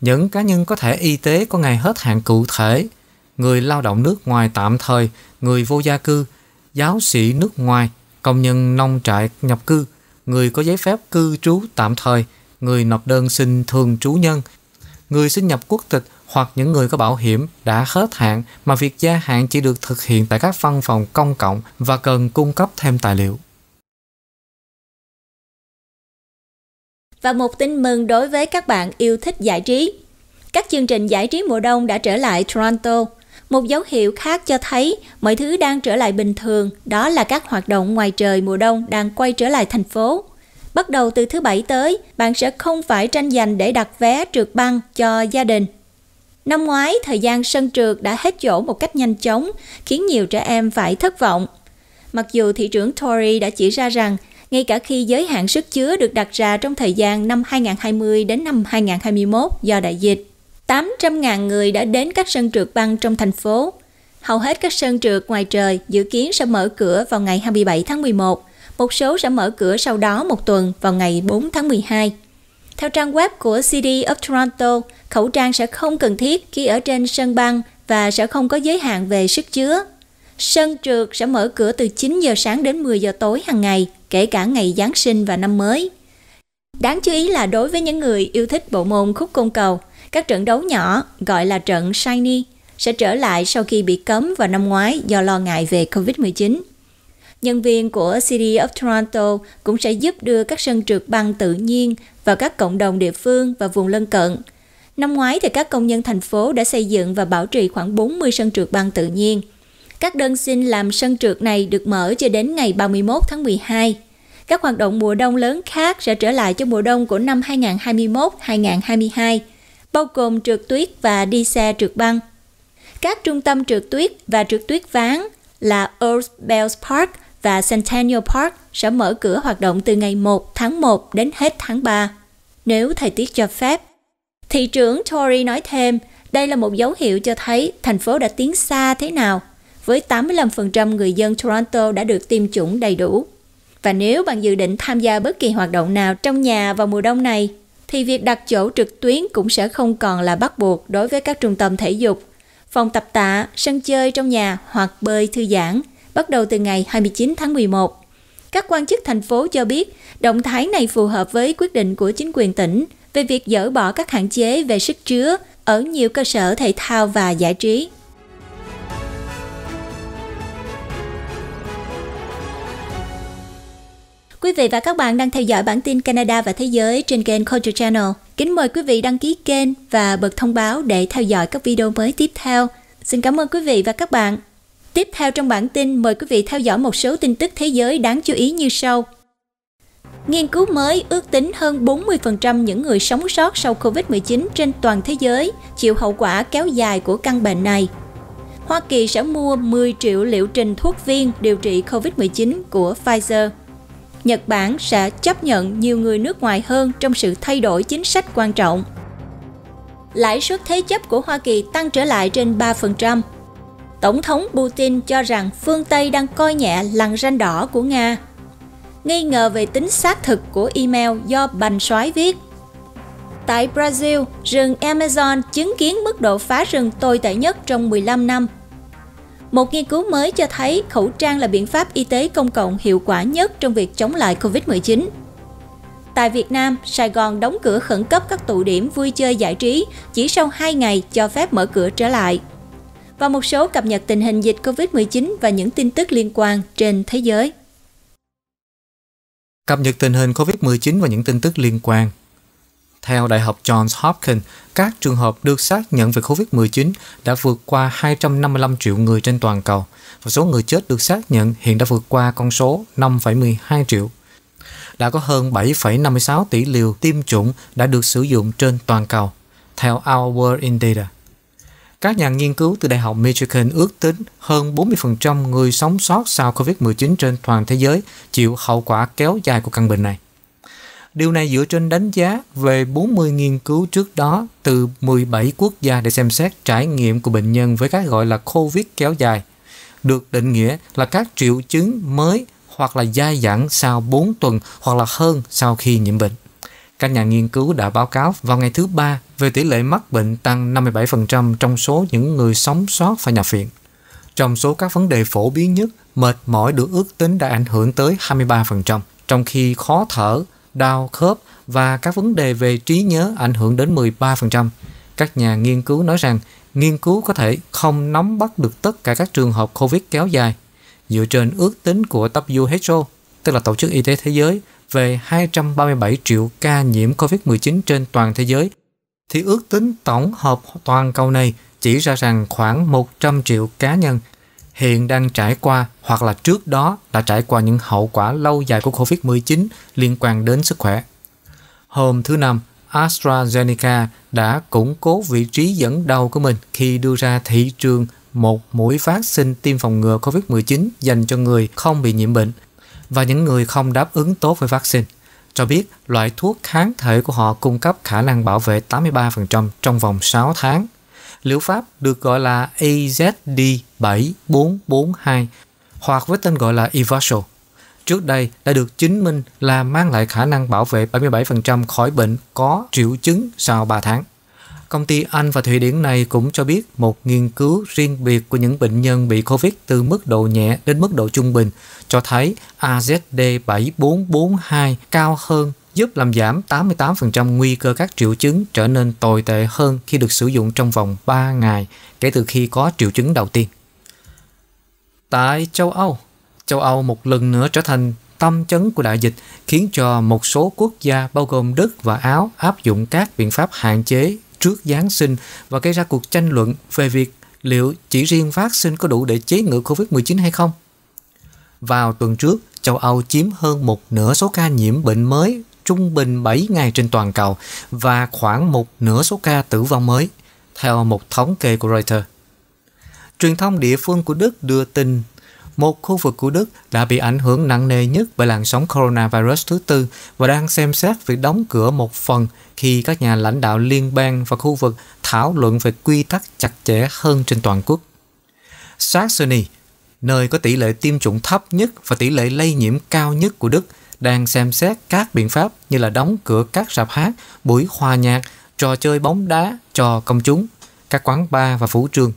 Những cá nhân có thể y tế có ngày hết hạn cụ thể, người lao động nước ngoài tạm thời, người vô gia cư, giáo sĩ nước ngoài, công nhân nông trại nhập cư, người có giấy phép cư trú tạm thời, người nộp đơn xin thường trú nhân, người xin nhập quốc tịch hoặc những người có bảo hiểm đã hết hạn mà việc gia hạn chỉ được thực hiện tại các văn phòng công cộng và cần cung cấp thêm tài liệu. Và một tin mừng đối với các bạn yêu thích giải trí. Các chương trình giải trí mùa đông đã trở lại Toronto. Một dấu hiệu khác cho thấy mọi thứ đang trở lại bình thường, đó là các hoạt động ngoài trời mùa đông đang quay trở lại thành phố. Bắt đầu từ thứ Bảy tới, bạn sẽ không phải tranh giành để đặt vé trượt băng cho gia đình Năm ngoái, thời gian sân trượt đã hết chỗ một cách nhanh chóng, khiến nhiều trẻ em phải thất vọng. Mặc dù thị trưởng Tory đã chỉ ra rằng, ngay cả khi giới hạn sức chứa được đặt ra trong thời gian năm 2020 đến năm 2021 do đại dịch, 800.000 người đã đến các sân trượt băng trong thành phố. Hầu hết các sân trượt ngoài trời dự kiến sẽ mở cửa vào ngày 27 tháng 11, một số sẽ mở cửa sau đó một tuần vào ngày 4 tháng 12. Theo trang web của City of Toronto, khẩu trang sẽ không cần thiết khi ở trên sân băng và sẽ không có giới hạn về sức chứa. Sân trượt sẽ mở cửa từ 9 giờ sáng đến 10 giờ tối hàng ngày, kể cả ngày Giáng sinh và năm mới. Đáng chú ý là đối với những người yêu thích bộ môn khúc côn cầu, các trận đấu nhỏ gọi là trận shiny sẽ trở lại sau khi bị cấm vào năm ngoái do lo ngại về Covid-19 nhân viên của City of Toronto cũng sẽ giúp đưa các sân trượt băng tự nhiên vào các cộng đồng địa phương và vùng lân cận. Năm ngoái thì các công nhân thành phố đã xây dựng và bảo trì khoảng 40 sân trượt băng tự nhiên. Các đơn xin làm sân trượt này được mở cho đến ngày 31 tháng 12. Các hoạt động mùa đông lớn khác sẽ trở lại cho mùa đông của năm 2021-2022, bao gồm trượt tuyết và đi xe trượt băng. Các trung tâm trượt tuyết và trượt tuyết ván là Earls Bells Park và Centennial Park sẽ mở cửa hoạt động từ ngày 1 tháng 1 đến hết tháng 3, nếu thời tiết cho phép. Thị trưởng Tory nói thêm, đây là một dấu hiệu cho thấy thành phố đã tiến xa thế nào, với 85% người dân Toronto đã được tiêm chủng đầy đủ. Và nếu bạn dự định tham gia bất kỳ hoạt động nào trong nhà vào mùa đông này, thì việc đặt chỗ trực tuyến cũng sẽ không còn là bắt buộc đối với các trung tâm thể dục, phòng tập tạ, sân chơi trong nhà hoặc bơi thư giãn – bắt đầu từ ngày 29 tháng 11. Các quan chức thành phố cho biết động thái này phù hợp với quyết định của chính quyền tỉnh về việc dỡ bỏ các hạn chế về sức chứa ở nhiều cơ sở thể thao và giải trí. Quý vị và các bạn đang theo dõi bản tin Canada và Thế giới trên kênh Culture Channel. Kính mời quý vị đăng ký kênh và bật thông báo để theo dõi các video mới tiếp theo. Xin cảm ơn quý vị và các bạn. Tiếp theo trong bản tin, mời quý vị theo dõi một số tin tức thế giới đáng chú ý như sau. Nghiên cứu mới ước tính hơn 40% những người sống sót sau Covid-19 trên toàn thế giới chịu hậu quả kéo dài của căn bệnh này. Hoa Kỳ sẽ mua 10 triệu liệu trình thuốc viên điều trị Covid-19 của Pfizer. Nhật Bản sẽ chấp nhận nhiều người nước ngoài hơn trong sự thay đổi chính sách quan trọng. Lãi suất thế chấp của Hoa Kỳ tăng trở lại trên 3%, Tổng thống Putin cho rằng phương Tây đang coi nhẹ lằn ranh đỏ của Nga. Nghi ngờ về tính xác thực của email do bành soái viết. Tại Brazil, rừng Amazon chứng kiến mức độ phá rừng tồi tệ nhất trong 15 năm. Một nghiên cứu mới cho thấy khẩu trang là biện pháp y tế công cộng hiệu quả nhất trong việc chống lại Covid-19. Tại Việt Nam, Sài Gòn đóng cửa khẩn cấp các tụ điểm vui chơi giải trí chỉ sau 2 ngày cho phép mở cửa trở lại và một số cập nhật tình hình dịch COVID-19 và những tin tức liên quan trên thế giới. Cập nhật tình hình COVID-19 và những tin tức liên quan theo Đại học Johns Hopkins, các trường hợp được xác nhận về COVID-19 đã vượt qua 255 triệu người trên toàn cầu và số người chết được xác nhận hiện đã vượt qua con số 5,12 triệu. Đã có hơn 7,56 tỷ liều tiêm chủng đã được sử dụng trên toàn cầu, theo Our World in Data. Các nhà nghiên cứu từ Đại học Michigan ước tính hơn 40% người sống sót sau COVID-19 trên toàn thế giới chịu hậu quả kéo dài của căn bệnh này. Điều này dựa trên đánh giá về 40 nghiên cứu trước đó từ 17 quốc gia để xem xét trải nghiệm của bệnh nhân với cái gọi là COVID kéo dài, được định nghĩa là các triệu chứng mới hoặc là dai dẳng sau 4 tuần hoặc là hơn sau khi nhiễm bệnh. Các nhà nghiên cứu đã báo cáo vào ngày thứ ba về tỷ lệ mắc bệnh tăng 57% trong số những người sống sót phải nhập viện. Trong số các vấn đề phổ biến nhất, mệt mỏi được ước tính đã ảnh hưởng tới 23%, trong khi khó thở, đau khớp và các vấn đề về trí nhớ ảnh hưởng đến 13%. Các nhà nghiên cứu nói rằng nghiên cứu có thể không nắm bắt được tất cả các trường hợp COVID kéo dài. Dựa trên ước tính của WHO, tức là Tổ chức Y tế Thế giới, về 237 triệu ca nhiễm COVID-19 trên toàn thế giới, thì ước tính tổng hợp toàn cầu này chỉ ra rằng khoảng 100 triệu cá nhân hiện đang trải qua hoặc là trước đó đã trải qua những hậu quả lâu dài của COVID-19 liên quan đến sức khỏe. Hôm thứ Năm, AstraZeneca đã củng cố vị trí dẫn đầu của mình khi đưa ra thị trường một mũi phát sinh tiêm phòng ngừa COVID-19 dành cho người không bị nhiễm bệnh và những người không đáp ứng tốt với vaccine, cho biết loại thuốc kháng thể của họ cung cấp khả năng bảo vệ 83% trong vòng 6 tháng. Liệu pháp được gọi là AZD7442 hoặc với tên gọi là Ivasol trước đây đã được chứng minh là mang lại khả năng bảo vệ 77% khỏi bệnh có triệu chứng sau 3 tháng. Công ty Anh và Thụy Điển này cũng cho biết một nghiên cứu riêng biệt của những bệnh nhân bị COVID từ mức độ nhẹ đến mức độ trung bình cho thấy AZD7442 cao hơn giúp làm giảm 88% nguy cơ các triệu chứng trở nên tồi tệ hơn khi được sử dụng trong vòng 3 ngày kể từ khi có triệu chứng đầu tiên. Tại châu Âu, châu Âu một lần nữa trở thành tâm chấn của đại dịch khiến cho một số quốc gia bao gồm Đức và Áo áp dụng các biện pháp hạn chế trước Giáng sinh và gây ra cuộc tranh luận về việc liệu chỉ riêng vaccine có đủ để chế ngự COVID-19 hay không. Vào tuần trước, châu Âu chiếm hơn một nửa số ca nhiễm bệnh mới trung bình 7 ngày trên toàn cầu và khoảng một nửa số ca tử vong mới, theo một thống kê của Reuters. Truyền thông địa phương của Đức đưa tin một khu vực của Đức đã bị ảnh hưởng nặng nề nhất bởi làn sóng coronavirus thứ tư và đang xem xét việc đóng cửa một phần khi các nhà lãnh đạo liên bang và khu vực thảo luận về quy tắc chặt chẽ hơn trên toàn quốc. Saxony, nơi có tỷ lệ tiêm chủng thấp nhất và tỷ lệ lây nhiễm cao nhất của Đức, đang xem xét các biện pháp như là đóng cửa các sạp hát, buổi hòa nhạc, trò chơi bóng đá cho công chúng, các quán bar và vũ trường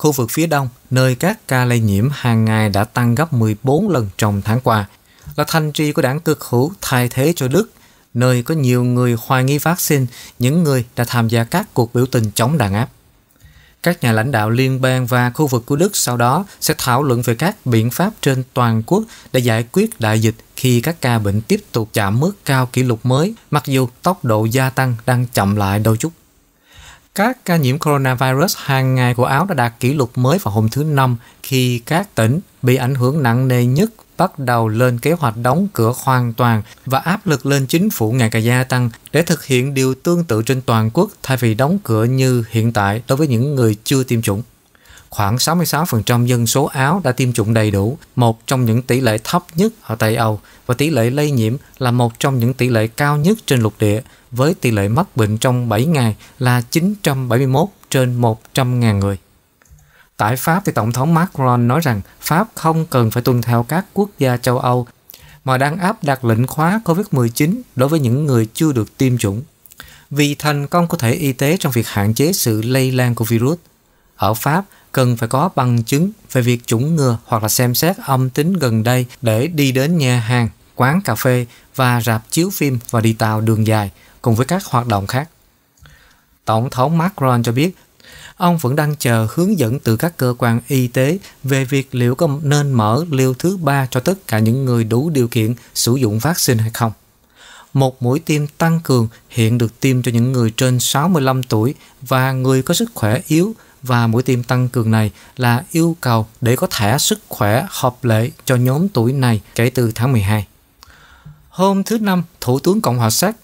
khu vực phía đông, nơi các ca lây nhiễm hàng ngày đã tăng gấp 14 lần trong tháng qua, là thành trì của đảng cực hữu thay thế cho Đức, nơi có nhiều người hoài nghi vaccine, những người đã tham gia các cuộc biểu tình chống đàn áp. Các nhà lãnh đạo liên bang và khu vực của Đức sau đó sẽ thảo luận về các biện pháp trên toàn quốc để giải quyết đại dịch khi các ca bệnh tiếp tục chạm mức cao kỷ lục mới, mặc dù tốc độ gia tăng đang chậm lại đôi chút. Các ca nhiễm coronavirus hàng ngày của Áo đã đạt kỷ lục mới vào hôm thứ Năm khi các tỉnh bị ảnh hưởng nặng nề nhất bắt đầu lên kế hoạch đóng cửa hoàn toàn và áp lực lên chính phủ ngày càng gia tăng để thực hiện điều tương tự trên toàn quốc thay vì đóng cửa như hiện tại đối với những người chưa tiêm chủng khoảng 66% dân số Áo đã tiêm chủng đầy đủ, một trong những tỷ lệ thấp nhất ở Tây Âu và tỷ lệ lây nhiễm là một trong những tỷ lệ cao nhất trên lục địa với tỷ lệ mắc bệnh trong 7 ngày là 971 trên 100.000 người. Tại Pháp thì Tổng thống Macron nói rằng Pháp không cần phải tuân theo các quốc gia châu Âu mà đang áp đặt lệnh khóa COVID-19 đối với những người chưa được tiêm chủng. Vì thành công của thể y tế trong việc hạn chế sự lây lan của virus, ở Pháp, cần phải có bằng chứng về việc chủng ngừa hoặc là xem xét âm tính gần đây để đi đến nhà hàng, quán cà phê và rạp chiếu phim và đi tàu đường dài cùng với các hoạt động khác. Tổng thống Macron cho biết ông vẫn đang chờ hướng dẫn từ các cơ quan y tế về việc liệu có nên mở liều thứ ba cho tất cả những người đủ điều kiện sử dụng vaccine hay không. Một mũi tiêm tăng cường hiện được tiêm cho những người trên 65 tuổi và người có sức khỏe yếu và mũi tiêm tăng cường này là yêu cầu để có thẻ sức khỏe hợp lệ cho nhóm tuổi này kể từ tháng 12. Hôm thứ Năm, Thủ tướng Cộng hòa Séc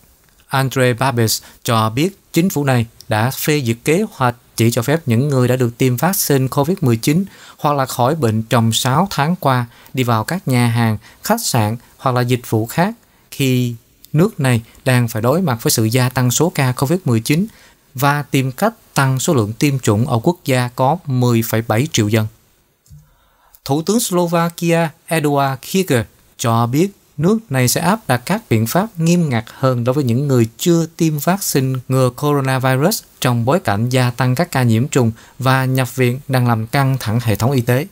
Andre babes cho biết chính phủ này đã phê duyệt kế hoạch chỉ cho phép những người đã được tiêm vaccine COVID-19 hoặc là khỏi bệnh trong 6 tháng qua đi vào các nhà hàng, khách sạn hoặc là dịch vụ khác khi nước này đang phải đối mặt với sự gia tăng số ca COVID-19 và tìm cách tăng số lượng tiêm chủng ở quốc gia có 10,7 triệu dân. Thủ tướng Slovakia Eduard Kiger cho biết nước này sẽ áp đặt các biện pháp nghiêm ngặt hơn đối với những người chưa tiêm vaccine ngừa coronavirus trong bối cảnh gia tăng các ca nhiễm trùng và nhập viện đang làm căng thẳng hệ thống y tế.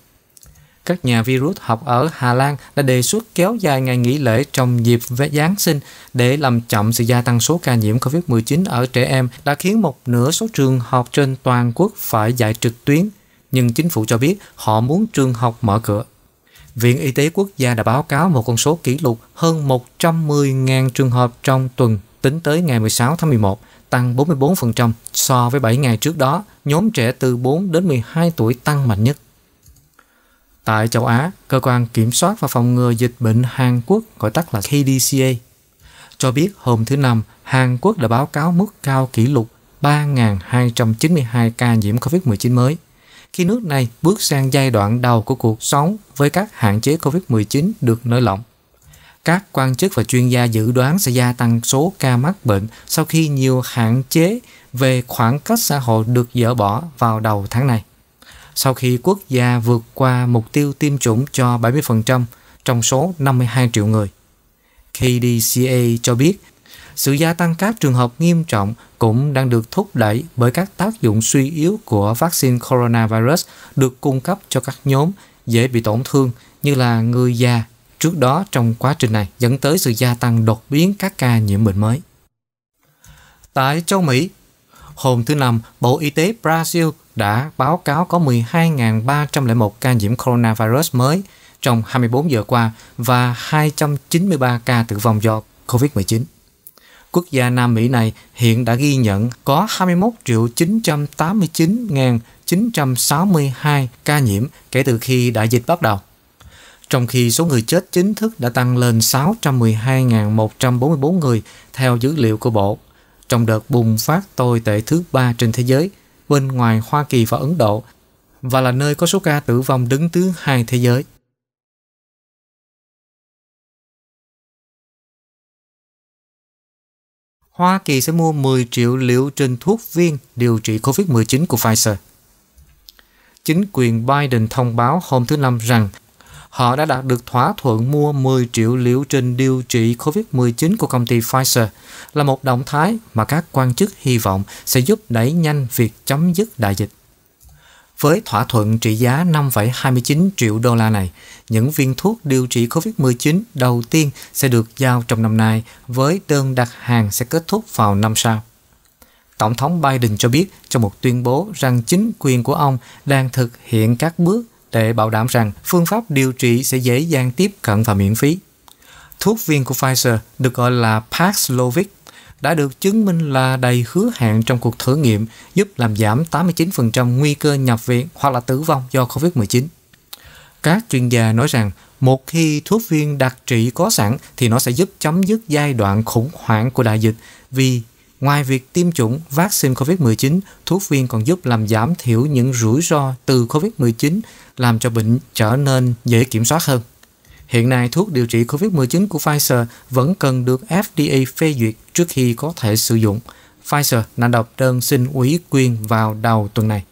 Các nhà virus học ở Hà Lan đã đề xuất kéo dài ngày nghỉ lễ trong dịp Giáng sinh để làm chậm sự gia tăng số ca nhiễm COVID-19 ở trẻ em đã khiến một nửa số trường học trên toàn quốc phải dạy trực tuyến. Nhưng chính phủ cho biết họ muốn trường học mở cửa. Viện Y tế Quốc gia đã báo cáo một con số kỷ lục hơn 110.000 trường hợp trong tuần tính tới ngày 16 tháng 11, tăng 44% so với 7 ngày trước đó. Nhóm trẻ từ 4 đến 12 tuổi tăng mạnh nhất. Tại châu Á, Cơ quan Kiểm soát và Phòng ngừa Dịch bệnh Hàn Quốc gọi tắt là KDCA cho biết hôm thứ Năm, Hàn Quốc đã báo cáo mức cao kỷ lục 3.292 ca nhiễm COVID-19 mới, khi nước này bước sang giai đoạn đầu của cuộc sống với các hạn chế COVID-19 được nới lỏng. Các quan chức và chuyên gia dự đoán sẽ gia tăng số ca mắc bệnh sau khi nhiều hạn chế về khoảng cách xã hội được dỡ bỏ vào đầu tháng này sau khi quốc gia vượt qua mục tiêu tiêm chủng cho 70% trong số 52 triệu người. KDCA cho biết, sự gia tăng các trường hợp nghiêm trọng cũng đang được thúc đẩy bởi các tác dụng suy yếu của vaccine coronavirus được cung cấp cho các nhóm dễ bị tổn thương như là người già. Trước đó trong quá trình này dẫn tới sự gia tăng đột biến các ca nhiễm bệnh mới. Tại châu Mỹ, Hôm thứ Năm, Bộ Y tế Brazil đã báo cáo có 12.301 ca nhiễm coronavirus mới trong 24 giờ qua và 293 ca tử vong do COVID-19. Quốc gia Nam Mỹ này hiện đã ghi nhận có 21.989.962 ca nhiễm kể từ khi đại dịch bắt đầu trong khi số người chết chính thức đã tăng lên 612.144 người theo dữ liệu của Bộ. Trong đợt bùng phát tồi tệ thứ ba trên thế giới, bên ngoài Hoa Kỳ và Ấn Độ, và là nơi có số ca tử vong đứng thứ hai thế giới. Hoa Kỳ sẽ mua 10 triệu liệu trình thuốc viên điều trị COVID-19 của Pfizer. Chính quyền Biden thông báo hôm thứ Năm rằng họ đã đạt được thỏa thuận mua 10 triệu liều trình điều trị COVID-19 của công ty Pfizer là một động thái mà các quan chức hy vọng sẽ giúp đẩy nhanh việc chấm dứt đại dịch. Với thỏa thuận trị giá 5,29 triệu đô la này, những viên thuốc điều trị COVID-19 đầu tiên sẽ được giao trong năm nay với đơn đặt hàng sẽ kết thúc vào năm sau. Tổng thống Biden cho biết trong một tuyên bố rằng chính quyền của ông đang thực hiện các bước để bảo đảm rằng phương pháp điều trị sẽ dễ dàng tiếp cận và miễn phí. Thuốc viên của Pfizer được gọi là Paxlovid đã được chứng minh là đầy hứa hẹn trong cuộc thử nghiệm giúp làm giảm 89% nguy cơ nhập viện hoặc là tử vong do COVID-19. Các chuyên gia nói rằng một khi thuốc viên đặc trị có sẵn thì nó sẽ giúp chấm dứt giai đoạn khủng hoảng của đại dịch vì ngoài việc tiêm chủng vaccine COVID-19, thuốc viên còn giúp làm giảm thiểu những rủi ro từ COVID-19 làm cho bệnh trở nên dễ kiểm soát hơn. Hiện nay, thuốc điều trị COVID-19 của Pfizer vẫn cần được FDA phê duyệt trước khi có thể sử dụng. Pfizer đã đọc đơn xin ủy quyền vào đầu tuần này.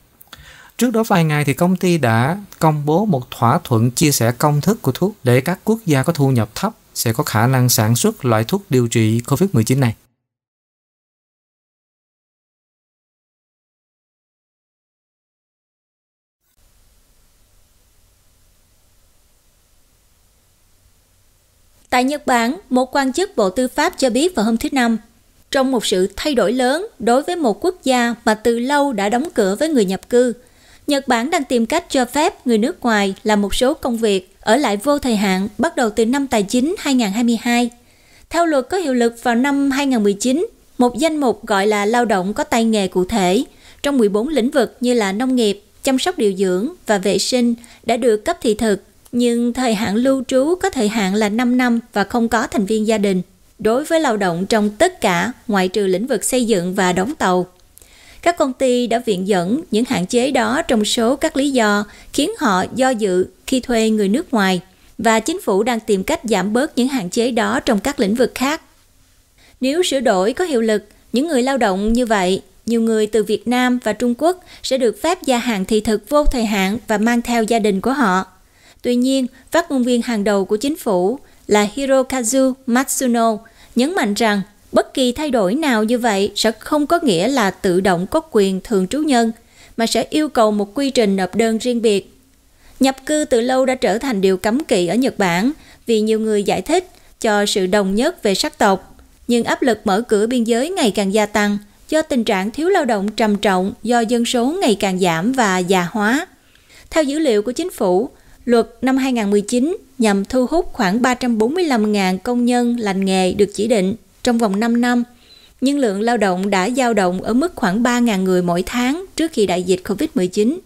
Trước đó vài ngày thì công ty đã công bố một thỏa thuận chia sẻ công thức của thuốc để các quốc gia có thu nhập thấp sẽ có khả năng sản xuất loại thuốc điều trị COVID-19 này. Tại Nhật Bản, một quan chức Bộ Tư pháp cho biết vào hôm thứ Năm, trong một sự thay đổi lớn đối với một quốc gia mà từ lâu đã đóng cửa với người nhập cư, Nhật Bản đang tìm cách cho phép người nước ngoài làm một số công việc ở lại vô thời hạn bắt đầu từ năm tài chính 2022. Theo luật có hiệu lực vào năm 2019, một danh mục gọi là lao động có tay nghề cụ thể trong 14 lĩnh vực như là nông nghiệp, chăm sóc điều dưỡng và vệ sinh đã được cấp thị thực nhưng thời hạn lưu trú có thời hạn là 5 năm và không có thành viên gia đình đối với lao động trong tất cả ngoại trừ lĩnh vực xây dựng và đóng tàu. Các công ty đã viện dẫn những hạn chế đó trong số các lý do khiến họ do dự khi thuê người nước ngoài và chính phủ đang tìm cách giảm bớt những hạn chế đó trong các lĩnh vực khác. Nếu sửa đổi có hiệu lực, những người lao động như vậy, nhiều người từ Việt Nam và Trung Quốc sẽ được phép gia hạn thị thực vô thời hạn và mang theo gia đình của họ Tuy nhiên, phát ngôn viên hàng đầu của chính phủ là Hirokazu Matsuno nhấn mạnh rằng bất kỳ thay đổi nào như vậy sẽ không có nghĩa là tự động có quyền thường trú nhân, mà sẽ yêu cầu một quy trình nộp đơn riêng biệt. Nhập cư từ lâu đã trở thành điều cấm kỵ ở Nhật Bản vì nhiều người giải thích cho sự đồng nhất về sắc tộc, nhưng áp lực mở cửa biên giới ngày càng gia tăng do tình trạng thiếu lao động trầm trọng do dân số ngày càng giảm và già hóa. Theo dữ liệu của chính phủ, luật năm 2019 nhằm thu hút khoảng 345.000 công nhân lành nghề được chỉ định trong vòng 5 năm, nhưng lượng lao động đã dao động ở mức khoảng 3.000 người mỗi tháng trước khi đại dịch COVID-19.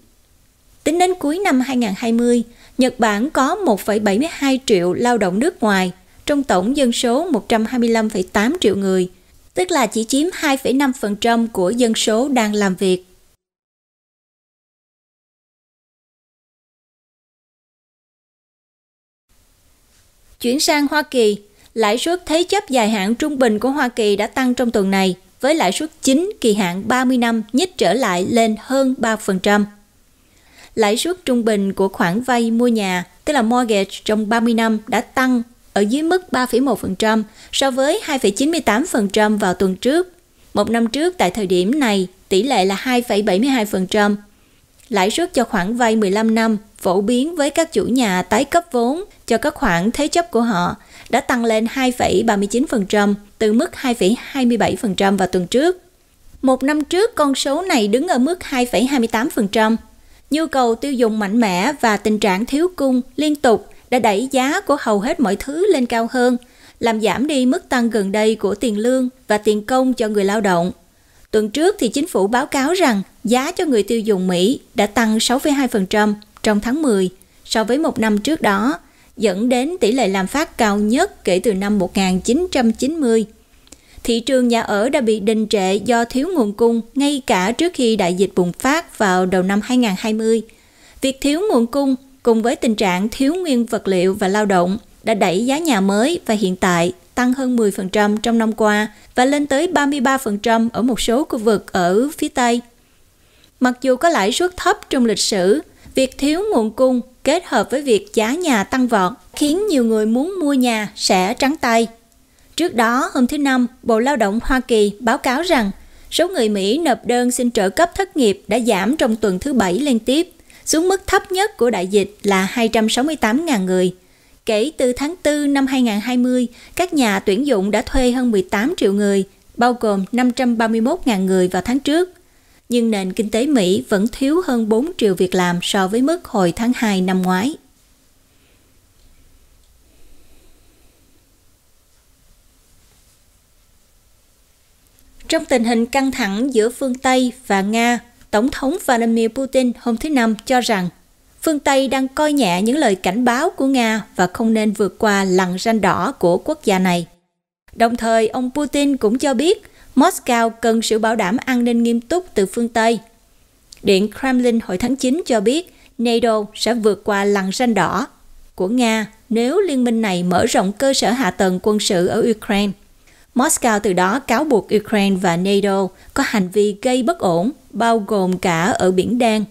Tính đến cuối năm 2020, Nhật Bản có 1,72 triệu lao động nước ngoài trong tổng dân số 125,8 triệu người, tức là chỉ chiếm 2,5% của dân số đang làm việc. Chuyển sang Hoa Kỳ, lãi suất thế chấp dài hạn trung bình của Hoa Kỳ đã tăng trong tuần này với lãi suất chính kỳ hạn 30 năm nhích trở lại lên hơn 3%. Lãi suất trung bình của khoản vay mua nhà, tức là mortgage trong 30 năm đã tăng ở dưới mức 3,1% so với 2,98% vào tuần trước. Một năm trước tại thời điểm này, tỷ lệ là 2,72%, lãi suất cho khoản vay 15 năm phổ biến với các chủ nhà tái cấp vốn cho các khoản thế chấp của họ đã tăng lên 2,39% từ mức 2,27% vào tuần trước. Một năm trước, con số này đứng ở mức 2,28%. Nhu cầu tiêu dùng mạnh mẽ và tình trạng thiếu cung liên tục đã đẩy giá của hầu hết mọi thứ lên cao hơn, làm giảm đi mức tăng gần đây của tiền lương và tiền công cho người lao động. Tuần trước thì chính phủ báo cáo rằng giá cho người tiêu dùng Mỹ đã tăng 6,2% trong tháng 10 so với một năm trước đó, dẫn đến tỷ lệ lạm phát cao nhất kể từ năm 1990. Thị trường nhà ở đã bị đình trệ do thiếu nguồn cung ngay cả trước khi đại dịch bùng phát vào đầu năm 2020. Việc thiếu nguồn cung cùng với tình trạng thiếu nguyên vật liệu và lao động đã đẩy giá nhà mới và hiện tại tăng hơn 10% trong năm qua và lên tới 33% ở một số khu vực ở phía Tây. Mặc dù có lãi suất thấp trong lịch sử, việc thiếu nguồn cung kết hợp với việc giá nhà tăng vọt khiến nhiều người muốn mua nhà sẽ trắng tay. Trước đó, hôm thứ Năm, Bộ Lao động Hoa Kỳ báo cáo rằng số người Mỹ nộp đơn xin trợ cấp thất nghiệp đã giảm trong tuần thứ Bảy liên tiếp, xuống mức thấp nhất của đại dịch là 268.000 người – Kể từ tháng 4 năm 2020, các nhà tuyển dụng đã thuê hơn 18 triệu người, bao gồm 531.000 người vào tháng trước. Nhưng nền kinh tế Mỹ vẫn thiếu hơn 4 triệu việc làm so với mức hồi tháng 2 năm ngoái. Trong tình hình căng thẳng giữa phương Tây và Nga, Tổng thống Vladimir Putin hôm thứ Năm cho rằng phương Tây đang coi nhẹ những lời cảnh báo của Nga và không nên vượt qua lằn ranh đỏ của quốc gia này. Đồng thời, ông Putin cũng cho biết Moscow cần sự bảo đảm an ninh nghiêm túc từ phương Tây. Điện Kremlin hồi tháng 9 cho biết NATO sẽ vượt qua lằn ranh đỏ của Nga nếu liên minh này mở rộng cơ sở hạ tầng quân sự ở Ukraine. Moscow từ đó cáo buộc Ukraine và NATO có hành vi gây bất ổn, bao gồm cả ở Biển Đen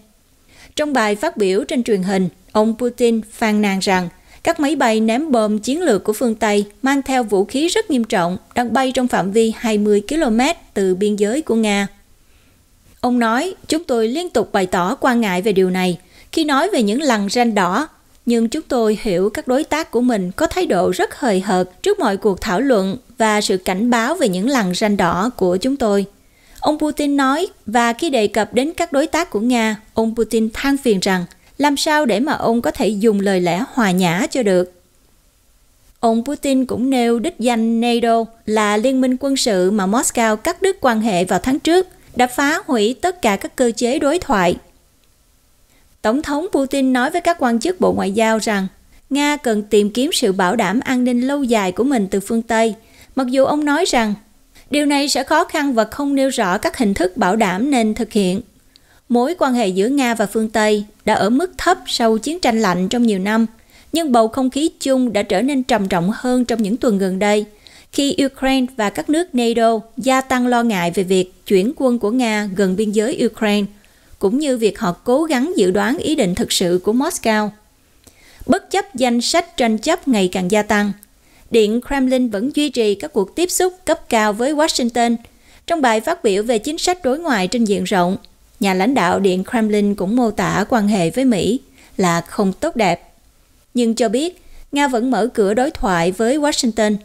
trong bài phát biểu trên truyền hình, ông Putin phàn nàn rằng các máy bay ném bom chiến lược của phương Tây mang theo vũ khí rất nghiêm trọng đang bay trong phạm vi 20 km từ biên giới của Nga. Ông nói, chúng tôi liên tục bày tỏ quan ngại về điều này khi nói về những lằn ranh đỏ, nhưng chúng tôi hiểu các đối tác của mình có thái độ rất hời hợt trước mọi cuộc thảo luận và sự cảnh báo về những lằn ranh đỏ của chúng tôi. Ông Putin nói và khi đề cập đến các đối tác của Nga, ông Putin than phiền rằng làm sao để mà ông có thể dùng lời lẽ hòa nhã cho được. Ông Putin cũng nêu đích danh NATO là liên minh quân sự mà Moscow cắt đứt quan hệ vào tháng trước, đã phá hủy tất cả các cơ chế đối thoại. Tổng thống Putin nói với các quan chức Bộ Ngoại giao rằng Nga cần tìm kiếm sự bảo đảm an ninh lâu dài của mình từ phương Tây, mặc dù ông nói rằng Điều này sẽ khó khăn và không nêu rõ các hình thức bảo đảm nên thực hiện. Mối quan hệ giữa Nga và phương Tây đã ở mức thấp sau chiến tranh lạnh trong nhiều năm, nhưng bầu không khí chung đã trở nên trầm trọng hơn trong những tuần gần đây, khi Ukraine và các nước NATO gia tăng lo ngại về việc chuyển quân của Nga gần biên giới Ukraine, cũng như việc họ cố gắng dự đoán ý định thực sự của Moscow. Bất chấp danh sách tranh chấp ngày càng gia tăng – Điện Kremlin vẫn duy trì các cuộc tiếp xúc cấp cao với Washington. Trong bài phát biểu về chính sách đối ngoại trên diện rộng, nhà lãnh đạo Điện Kremlin cũng mô tả quan hệ với Mỹ là không tốt đẹp, nhưng cho biết Nga vẫn mở cửa đối thoại với Washington.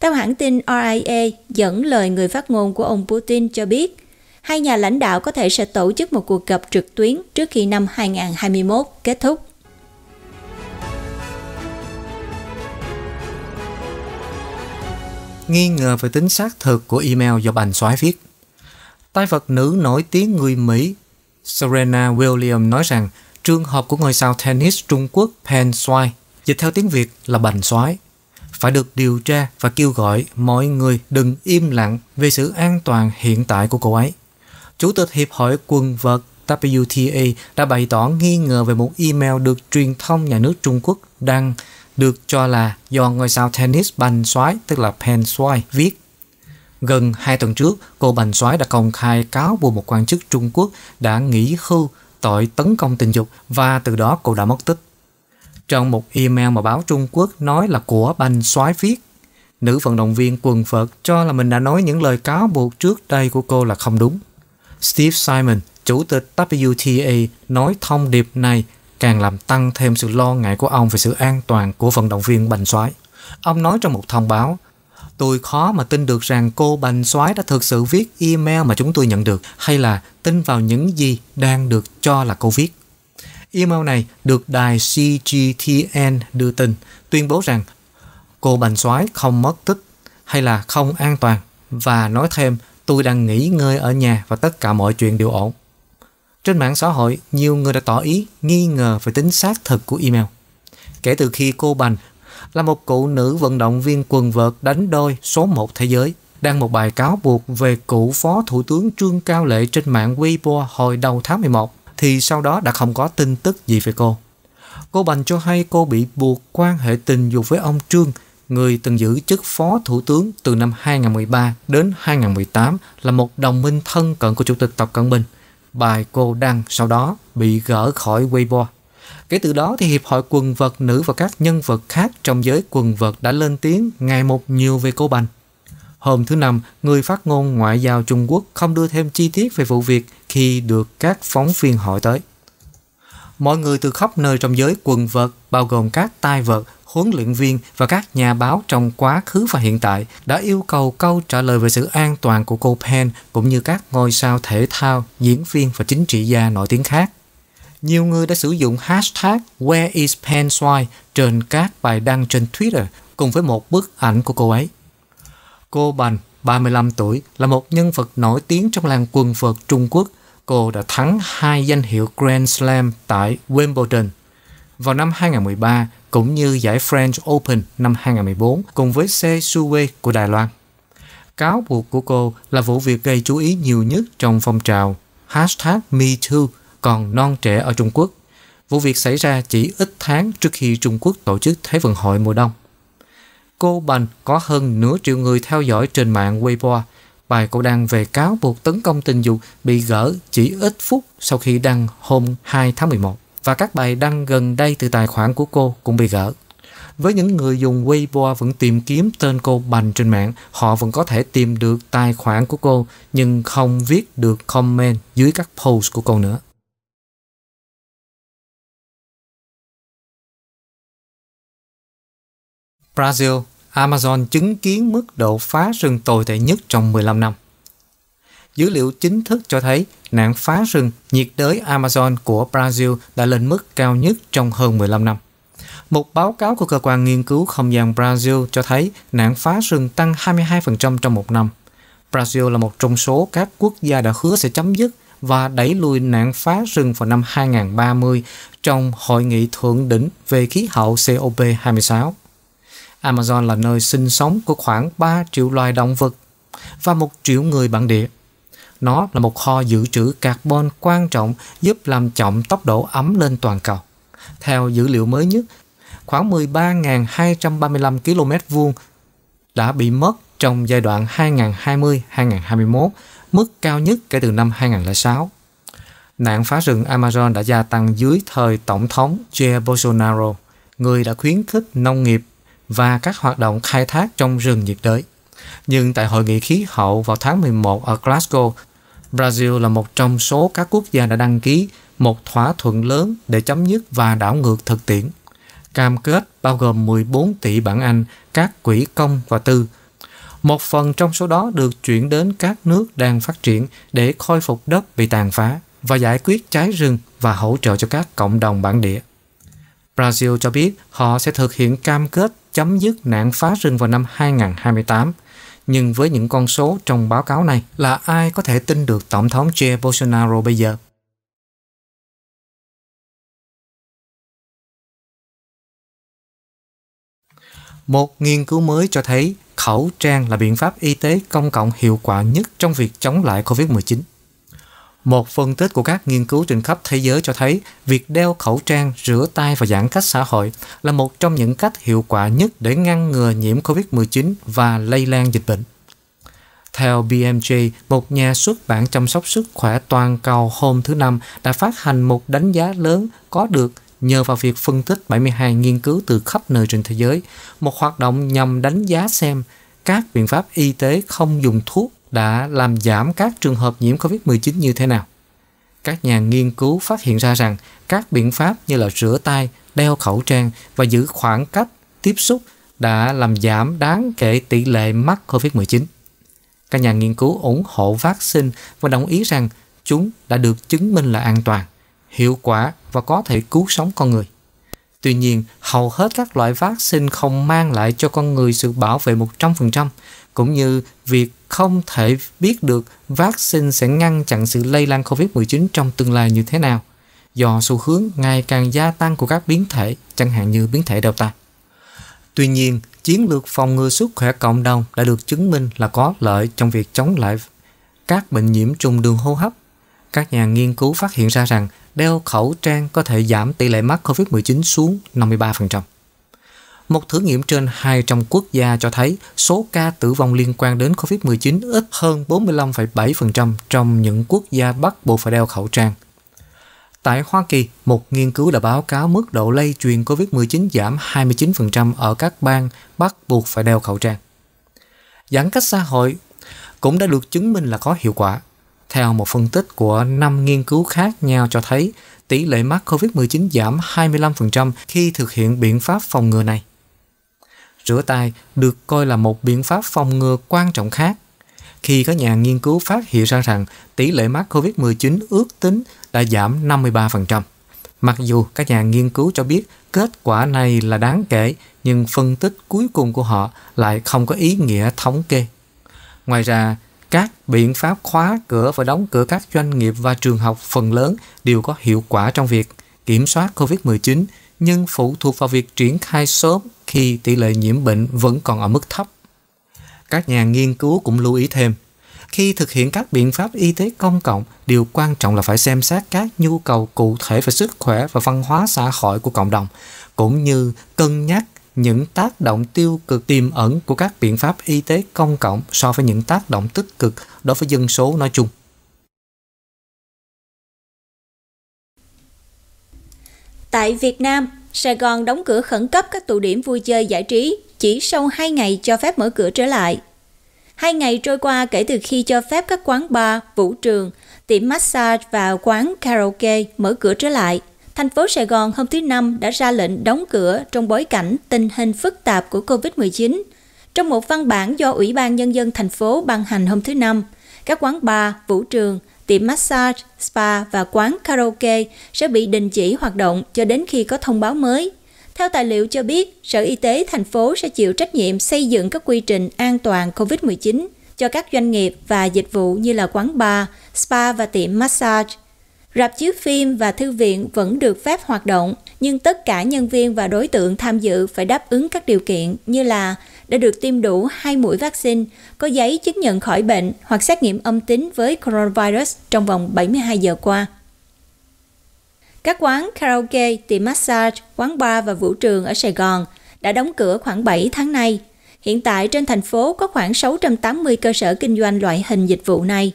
Theo hãng tin RIA dẫn lời người phát ngôn của ông Putin cho biết, hai nhà lãnh đạo có thể sẽ tổ chức một cuộc gặp trực tuyến trước khi năm 2021 kết thúc. nghi ngờ về tính xác thực của email do Bành soái viết. Tay vật nữ nổi tiếng người Mỹ Serena Williams nói rằng trường hợp của ngôi sao tennis Trung Quốc Pan Soi, dịch theo tiếng Việt là bành soái, phải được điều tra và kêu gọi mọi người đừng im lặng về sự an toàn hiện tại của cô ấy. Chủ tịch Hiệp hội quần vợt WTA đã bày tỏ nghi ngờ về một email được truyền thông nhà nước Trung Quốc đăng được cho là do ngôi sao tennis Bành Soái tức là Penn Soái viết. Gần hai tuần trước, cô Bành Soái đã công khai cáo buộc một quan chức Trung Quốc đã nghỉ hưu tội tấn công tình dục và từ đó cô đã mất tích. Trong một email mà báo Trung Quốc nói là của Bành Soái viết, nữ vận động viên quần vợt cho là mình đã nói những lời cáo buộc trước đây của cô là không đúng. Steve Simon, chủ tịch WTA, nói thông điệp này càng làm tăng thêm sự lo ngại của ông về sự an toàn của vận động viên Bành Soái. Ông nói trong một thông báo, Tôi khó mà tin được rằng cô Bành Soái đã thực sự viết email mà chúng tôi nhận được hay là tin vào những gì đang được cho là cô viết. Email này được đài CGTN đưa tin, tuyên bố rằng cô Bành Soái không mất tích hay là không an toàn và nói thêm tôi đang nghỉ ngơi ở nhà và tất cả mọi chuyện đều ổn. Trên mạng xã hội, nhiều người đã tỏ ý nghi ngờ về tính xác thực của email. Kể từ khi cô Bành là một cụ nữ vận động viên quần vợt đánh đôi số 1 thế giới đăng một bài cáo buộc về cựu Phó Thủ tướng Trương Cao Lệ trên mạng Weibo hồi đầu tháng 11 thì sau đó đã không có tin tức gì về cô. Cô Bành cho hay cô bị buộc quan hệ tình dục với ông Trương, người từng giữ chức Phó Thủ tướng từ năm 2013 đến 2018 là một đồng minh thân cận của Chủ tịch Tập Cận Bình bài cô đăng sau đó bị gỡ khỏi Weibo. Kể từ đó thì Hiệp hội quần vợt nữ và các nhân vật khác trong giới quần vợt đã lên tiếng ngày một nhiều về cô Bành. Hôm thứ Năm, người phát ngôn ngoại giao Trung Quốc không đưa thêm chi tiết về vụ việc khi được các phóng viên hỏi tới. Mọi người từ khắp nơi trong giới quần vợt, bao gồm các tai vợt, huấn luyện viên và các nhà báo trong quá khứ và hiện tại đã yêu cầu câu trả lời về sự an toàn của cô Penn cũng như các ngôi sao thể thao, diễn viên và chính trị gia nổi tiếng khác. Nhiều người đã sử dụng hashtag Where is Penn Swy trên các bài đăng trên Twitter cùng với một bức ảnh của cô ấy. Cô Bành, 35 tuổi, là một nhân vật nổi tiếng trong làng quần vợt Trung Quốc. Cô đã thắng hai danh hiệu Grand Slam tại Wimbledon vào năm 2013 cũng như giải French Open năm 2014 cùng với Se Sue của Đài Loan. Cáo buộc của cô là vụ việc gây chú ý nhiều nhất trong phong trào hashtag MeToo còn non trẻ ở Trung Quốc. Vụ việc xảy ra chỉ ít tháng trước khi Trung Quốc tổ chức Thế vận hội mùa đông. Cô Bành có hơn nửa triệu người theo dõi trên mạng Weibo. Bài cô đăng về cáo buộc tấn công tình dục bị gỡ chỉ ít phút sau khi đăng hôm 2 tháng 11 và các bài đăng gần đây từ tài khoản của cô cũng bị gỡ. Với những người dùng Weibo vẫn tìm kiếm tên cô bành trên mạng, họ vẫn có thể tìm được tài khoản của cô nhưng không viết được comment dưới các post của cô nữa. Brazil, Amazon chứng kiến mức độ phá rừng tồi tệ nhất trong 15 năm. Dữ liệu chính thức cho thấy nạn phá rừng nhiệt đới Amazon của Brazil đã lên mức cao nhất trong hơn 15 năm. Một báo cáo của cơ quan nghiên cứu không gian Brazil cho thấy nạn phá rừng tăng 22% trong một năm. Brazil là một trong số các quốc gia đã hứa sẽ chấm dứt và đẩy lùi nạn phá rừng vào năm 2030 trong hội nghị thượng đỉnh về khí hậu COP26. Amazon là nơi sinh sống của khoảng 3 triệu loài động vật và 1 triệu người bản địa. Nó là một kho dự trữ carbon quan trọng giúp làm chậm tốc độ ấm lên toàn cầu. Theo dữ liệu mới nhất, khoảng 13.235 km vuông đã bị mất trong giai đoạn 2020-2021, mức cao nhất kể từ năm 2006. Nạn phá rừng Amazon đã gia tăng dưới thời Tổng thống Jair Bolsonaro, người đã khuyến khích nông nghiệp và các hoạt động khai thác trong rừng nhiệt đới. Nhưng tại hội nghị khí hậu vào tháng 11 ở Glasgow Brazil là một trong số các quốc gia đã đăng ký một thỏa thuận lớn để chấm dứt và đảo ngược thực tiễn. Cam kết bao gồm 14 tỷ bảng Anh, các quỹ công và tư. Một phần trong số đó được chuyển đến các nước đang phát triển để khôi phục đất bị tàn phá và giải quyết cháy rừng và hỗ trợ cho các cộng đồng bản địa. Brazil cho biết họ sẽ thực hiện cam kết chấm dứt nạn phá rừng vào năm 2028 – nhưng với những con số trong báo cáo này là ai có thể tin được Tổng thống Jair Bolsonaro bây giờ? Một nghiên cứu mới cho thấy khẩu trang là biện pháp y tế công cộng hiệu quả nhất trong việc chống lại COVID-19. Một phân tích của các nghiên cứu trên khắp thế giới cho thấy việc đeo khẩu trang, rửa tay và giãn cách xã hội là một trong những cách hiệu quả nhất để ngăn ngừa nhiễm COVID-19 và lây lan dịch bệnh. Theo BMJ, một nhà xuất bản chăm sóc sức khỏe toàn cầu hôm thứ Năm đã phát hành một đánh giá lớn có được nhờ vào việc phân tích 72 nghiên cứu từ khắp nơi trên thế giới, một hoạt động nhằm đánh giá xem các biện pháp y tế không dùng thuốc đã làm giảm các trường hợp nhiễm COVID-19 như thế nào. Các nhà nghiên cứu phát hiện ra rằng các biện pháp như là rửa tay, đeo khẩu trang và giữ khoảng cách tiếp xúc đã làm giảm đáng kể tỷ lệ mắc COVID-19. Các nhà nghiên cứu ủng hộ vaccine và đồng ý rằng chúng đã được chứng minh là an toàn, hiệu quả và có thể cứu sống con người. Tuy nhiên, hầu hết các loại vaccine không mang lại cho con người sự bảo vệ 100%, cũng như việc không thể biết được vaccine sẽ ngăn chặn sự lây lan COVID-19 trong tương lai như thế nào do xu hướng ngày càng gia tăng của các biến thể, chẳng hạn như biến thể Delta. Tuy nhiên, chiến lược phòng ngừa sức khỏe cộng đồng đã được chứng minh là có lợi trong việc chống lại các bệnh nhiễm trùng đường hô hấp. Các nhà nghiên cứu phát hiện ra rằng đeo khẩu trang có thể giảm tỷ lệ mắc COVID-19 xuống 53%. Một thử nghiệm trên 200 quốc gia cho thấy số ca tử vong liên quan đến COVID-19 ít hơn 45,7% trong những quốc gia bắt buộc phải đeo khẩu trang. Tại Hoa Kỳ, một nghiên cứu đã báo cáo mức độ lây truyền COVID-19 giảm 29% ở các bang bắt buộc phải đeo khẩu trang. Giãn cách xã hội cũng đã được chứng minh là có hiệu quả. Theo một phân tích của 5 nghiên cứu khác nhau cho thấy, tỷ lệ mắc COVID-19 giảm 25% khi thực hiện biện pháp phòng ngừa này. Rửa tay được coi là một biện pháp phòng ngừa quan trọng khác. Khi các nhà nghiên cứu phát hiện ra rằng tỷ lệ mắc COVID-19 ước tính đã giảm 53%. Mặc dù các nhà nghiên cứu cho biết kết quả này là đáng kể, nhưng phân tích cuối cùng của họ lại không có ý nghĩa thống kê. Ngoài ra, các biện pháp khóa cửa và đóng cửa các doanh nghiệp và trường học phần lớn đều có hiệu quả trong việc kiểm soát COVID-19, nhưng phụ thuộc vào việc triển khai sớm khi tỷ lệ nhiễm bệnh vẫn còn ở mức thấp. Các nhà nghiên cứu cũng lưu ý thêm, khi thực hiện các biện pháp y tế công cộng, điều quan trọng là phải xem xét các nhu cầu cụ thể về sức khỏe và văn hóa xã hội của cộng đồng, cũng như cân nhắc những tác động tiêu cực tiềm ẩn của các biện pháp y tế công cộng so với những tác động tích cực đối với dân số nói chung. Tại Việt Nam, Sài Gòn đóng cửa khẩn cấp các tụ điểm vui chơi giải trí chỉ sau 2 ngày cho phép mở cửa trở lại. Hai ngày trôi qua kể từ khi cho phép các quán bar, vũ trường, tiệm massage và quán karaoke mở cửa trở lại. Thành phố Sài Gòn hôm thứ Năm đã ra lệnh đóng cửa trong bối cảnh tình hình phức tạp của COVID-19. Trong một văn bản do Ủy ban Nhân dân thành phố ban hành hôm thứ Năm, các quán bar, vũ trường, tiệm massage, spa và quán karaoke sẽ bị đình chỉ hoạt động cho đến khi có thông báo mới. Theo tài liệu cho biết, Sở Y tế thành phố sẽ chịu trách nhiệm xây dựng các quy trình an toàn COVID-19 cho các doanh nghiệp và dịch vụ như là quán bar, spa và tiệm massage. Rạp chiếu phim và thư viện vẫn được phép hoạt động, nhưng tất cả nhân viên và đối tượng tham dự phải đáp ứng các điều kiện như là đã được tiêm đủ 2 mũi vaccine, có giấy chứng nhận khỏi bệnh hoặc xét nghiệm âm tính với coronavirus trong vòng 72 giờ qua. Các quán karaoke, tiệm massage, quán bar và vũ trường ở Sài Gòn đã đóng cửa khoảng 7 tháng nay. Hiện tại trên thành phố có khoảng 680 cơ sở kinh doanh loại hình dịch vụ này.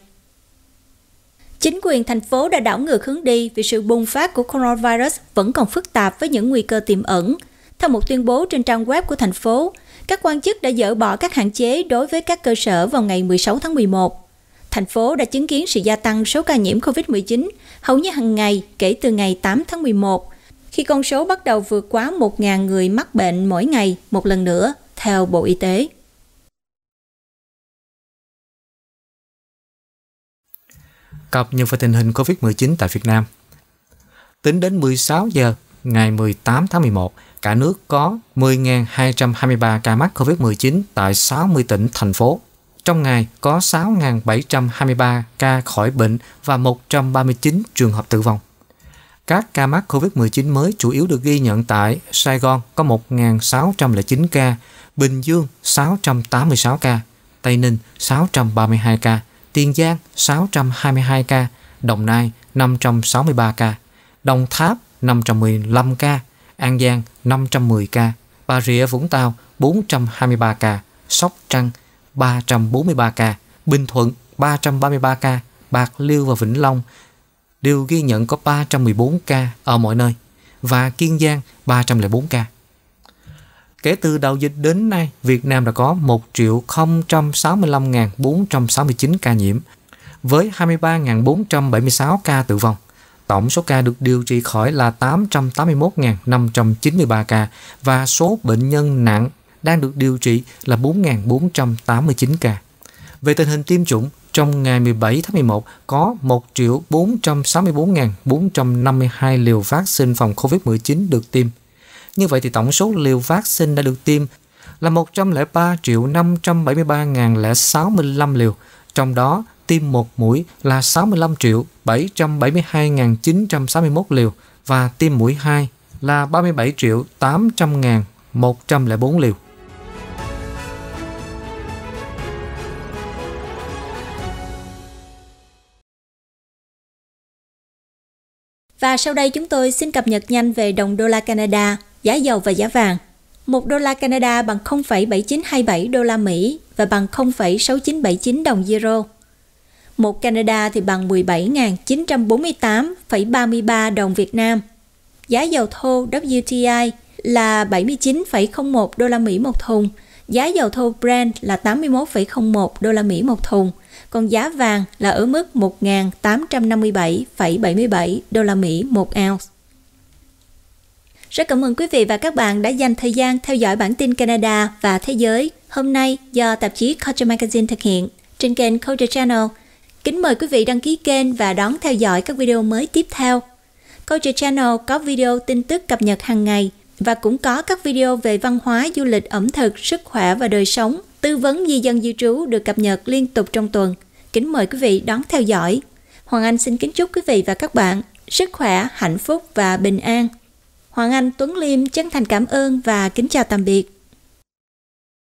Chính quyền thành phố đã đảo ngược hướng đi vì sự bùng phát của coronavirus vẫn còn phức tạp với những nguy cơ tiềm ẩn. Theo một tuyên bố trên trang web của thành phố, các quan chức đã dỡ bỏ các hạn chế đối với các cơ sở vào ngày 16 tháng 11. Thành phố đã chứng kiến sự gia tăng số ca nhiễm COVID-19 hầu như hàng ngày kể từ ngày 8 tháng 11, khi con số bắt đầu vượt quá 1.000 người mắc bệnh mỗi ngày một lần nữa, theo Bộ Y tế. Cập nhật về tình hình COVID-19 tại Việt Nam. Tính đến 16 giờ ngày 18 tháng 11, cả nước có 10.223 ca mắc COVID-19 tại 60 tỉnh, thành phố. Trong ngày có 6.723 ca khỏi bệnh và 139 trường hợp tử vong. Các ca mắc COVID-19 mới chủ yếu được ghi nhận tại Sài Gòn có 1.609 ca, Bình Dương 686 ca, Tây Ninh 632 ca, Tiền Giang 622 ca, Đồng Nai 563 ca, Đồng Tháp 515 ca, An Giang 510 ca, Bà Rịa Vũng Tàu 423 ca, Sóc Trăng 343 ca, Bình Thuận 333 ca, Bạc Liêu và Vĩnh Long đều ghi nhận có 314 ca ở mọi nơi và Kiên Giang 304 ca. Kể từ đầu dịch đến nay, Việt Nam đã có 1 065.469 ca nhiễm với 23.476 ca tử vong. Tổng số ca được điều trị khỏi là 881.593 ca và số bệnh nhân nặng đang được điều trị là 4.489 ca. Về tình hình tiêm chủng, trong ngày 17 tháng 11 có 1.464.452 liều vaccine phòng COVID-19 được tiêm. Như vậy thì tổng số liều vaccine đã được tiêm là 103.573.065 liều, trong đó tiêm một mũi là 65 triệu 772.961 liều và tiêm mũi 2 là 37 triệu 800.104 liều. Và sau đây chúng tôi xin cập nhật nhanh về đồng đô la Canada, giá dầu và giá vàng. 1 đô la Canada bằng 0,7927 đô la Mỹ và bằng 0,6979 đồng euro một Canada thì bằng 17.948,33 đồng Việt Nam. Giá dầu thô WTI là 79,01 đô la Mỹ một thùng, giá dầu thô Brent là 81,01 đô la Mỹ một thùng, còn giá vàng là ở mức 1.857,77 đô la Mỹ một ounce. Rất cảm ơn quý vị và các bạn đã dành thời gian theo dõi bản tin Canada và thế giới hôm nay do tạp chí Culture Magazine thực hiện trên kênh Culture Channel – Kính mời quý vị đăng ký kênh và đón theo dõi các video mới tiếp theo. Culture Channel có video tin tức cập nhật hàng ngày và cũng có các video về văn hóa, du lịch, ẩm thực, sức khỏe và đời sống, tư vấn di dân di trú được cập nhật liên tục trong tuần. Kính mời quý vị đón theo dõi. Hoàng Anh xin kính chúc quý vị và các bạn sức khỏe, hạnh phúc và bình an. Hoàng Anh, Tuấn Liêm chân thành cảm ơn và kính chào tạm biệt.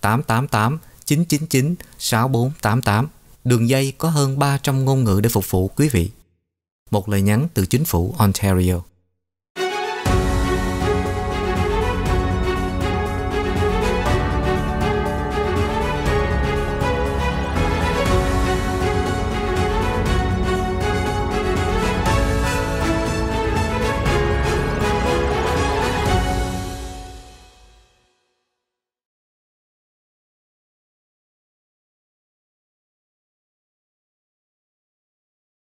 888 999 6488. Đường dây có hơn 300 ngôn ngữ để phục vụ quý vị. Một lời nhắn từ chính phủ Ontario.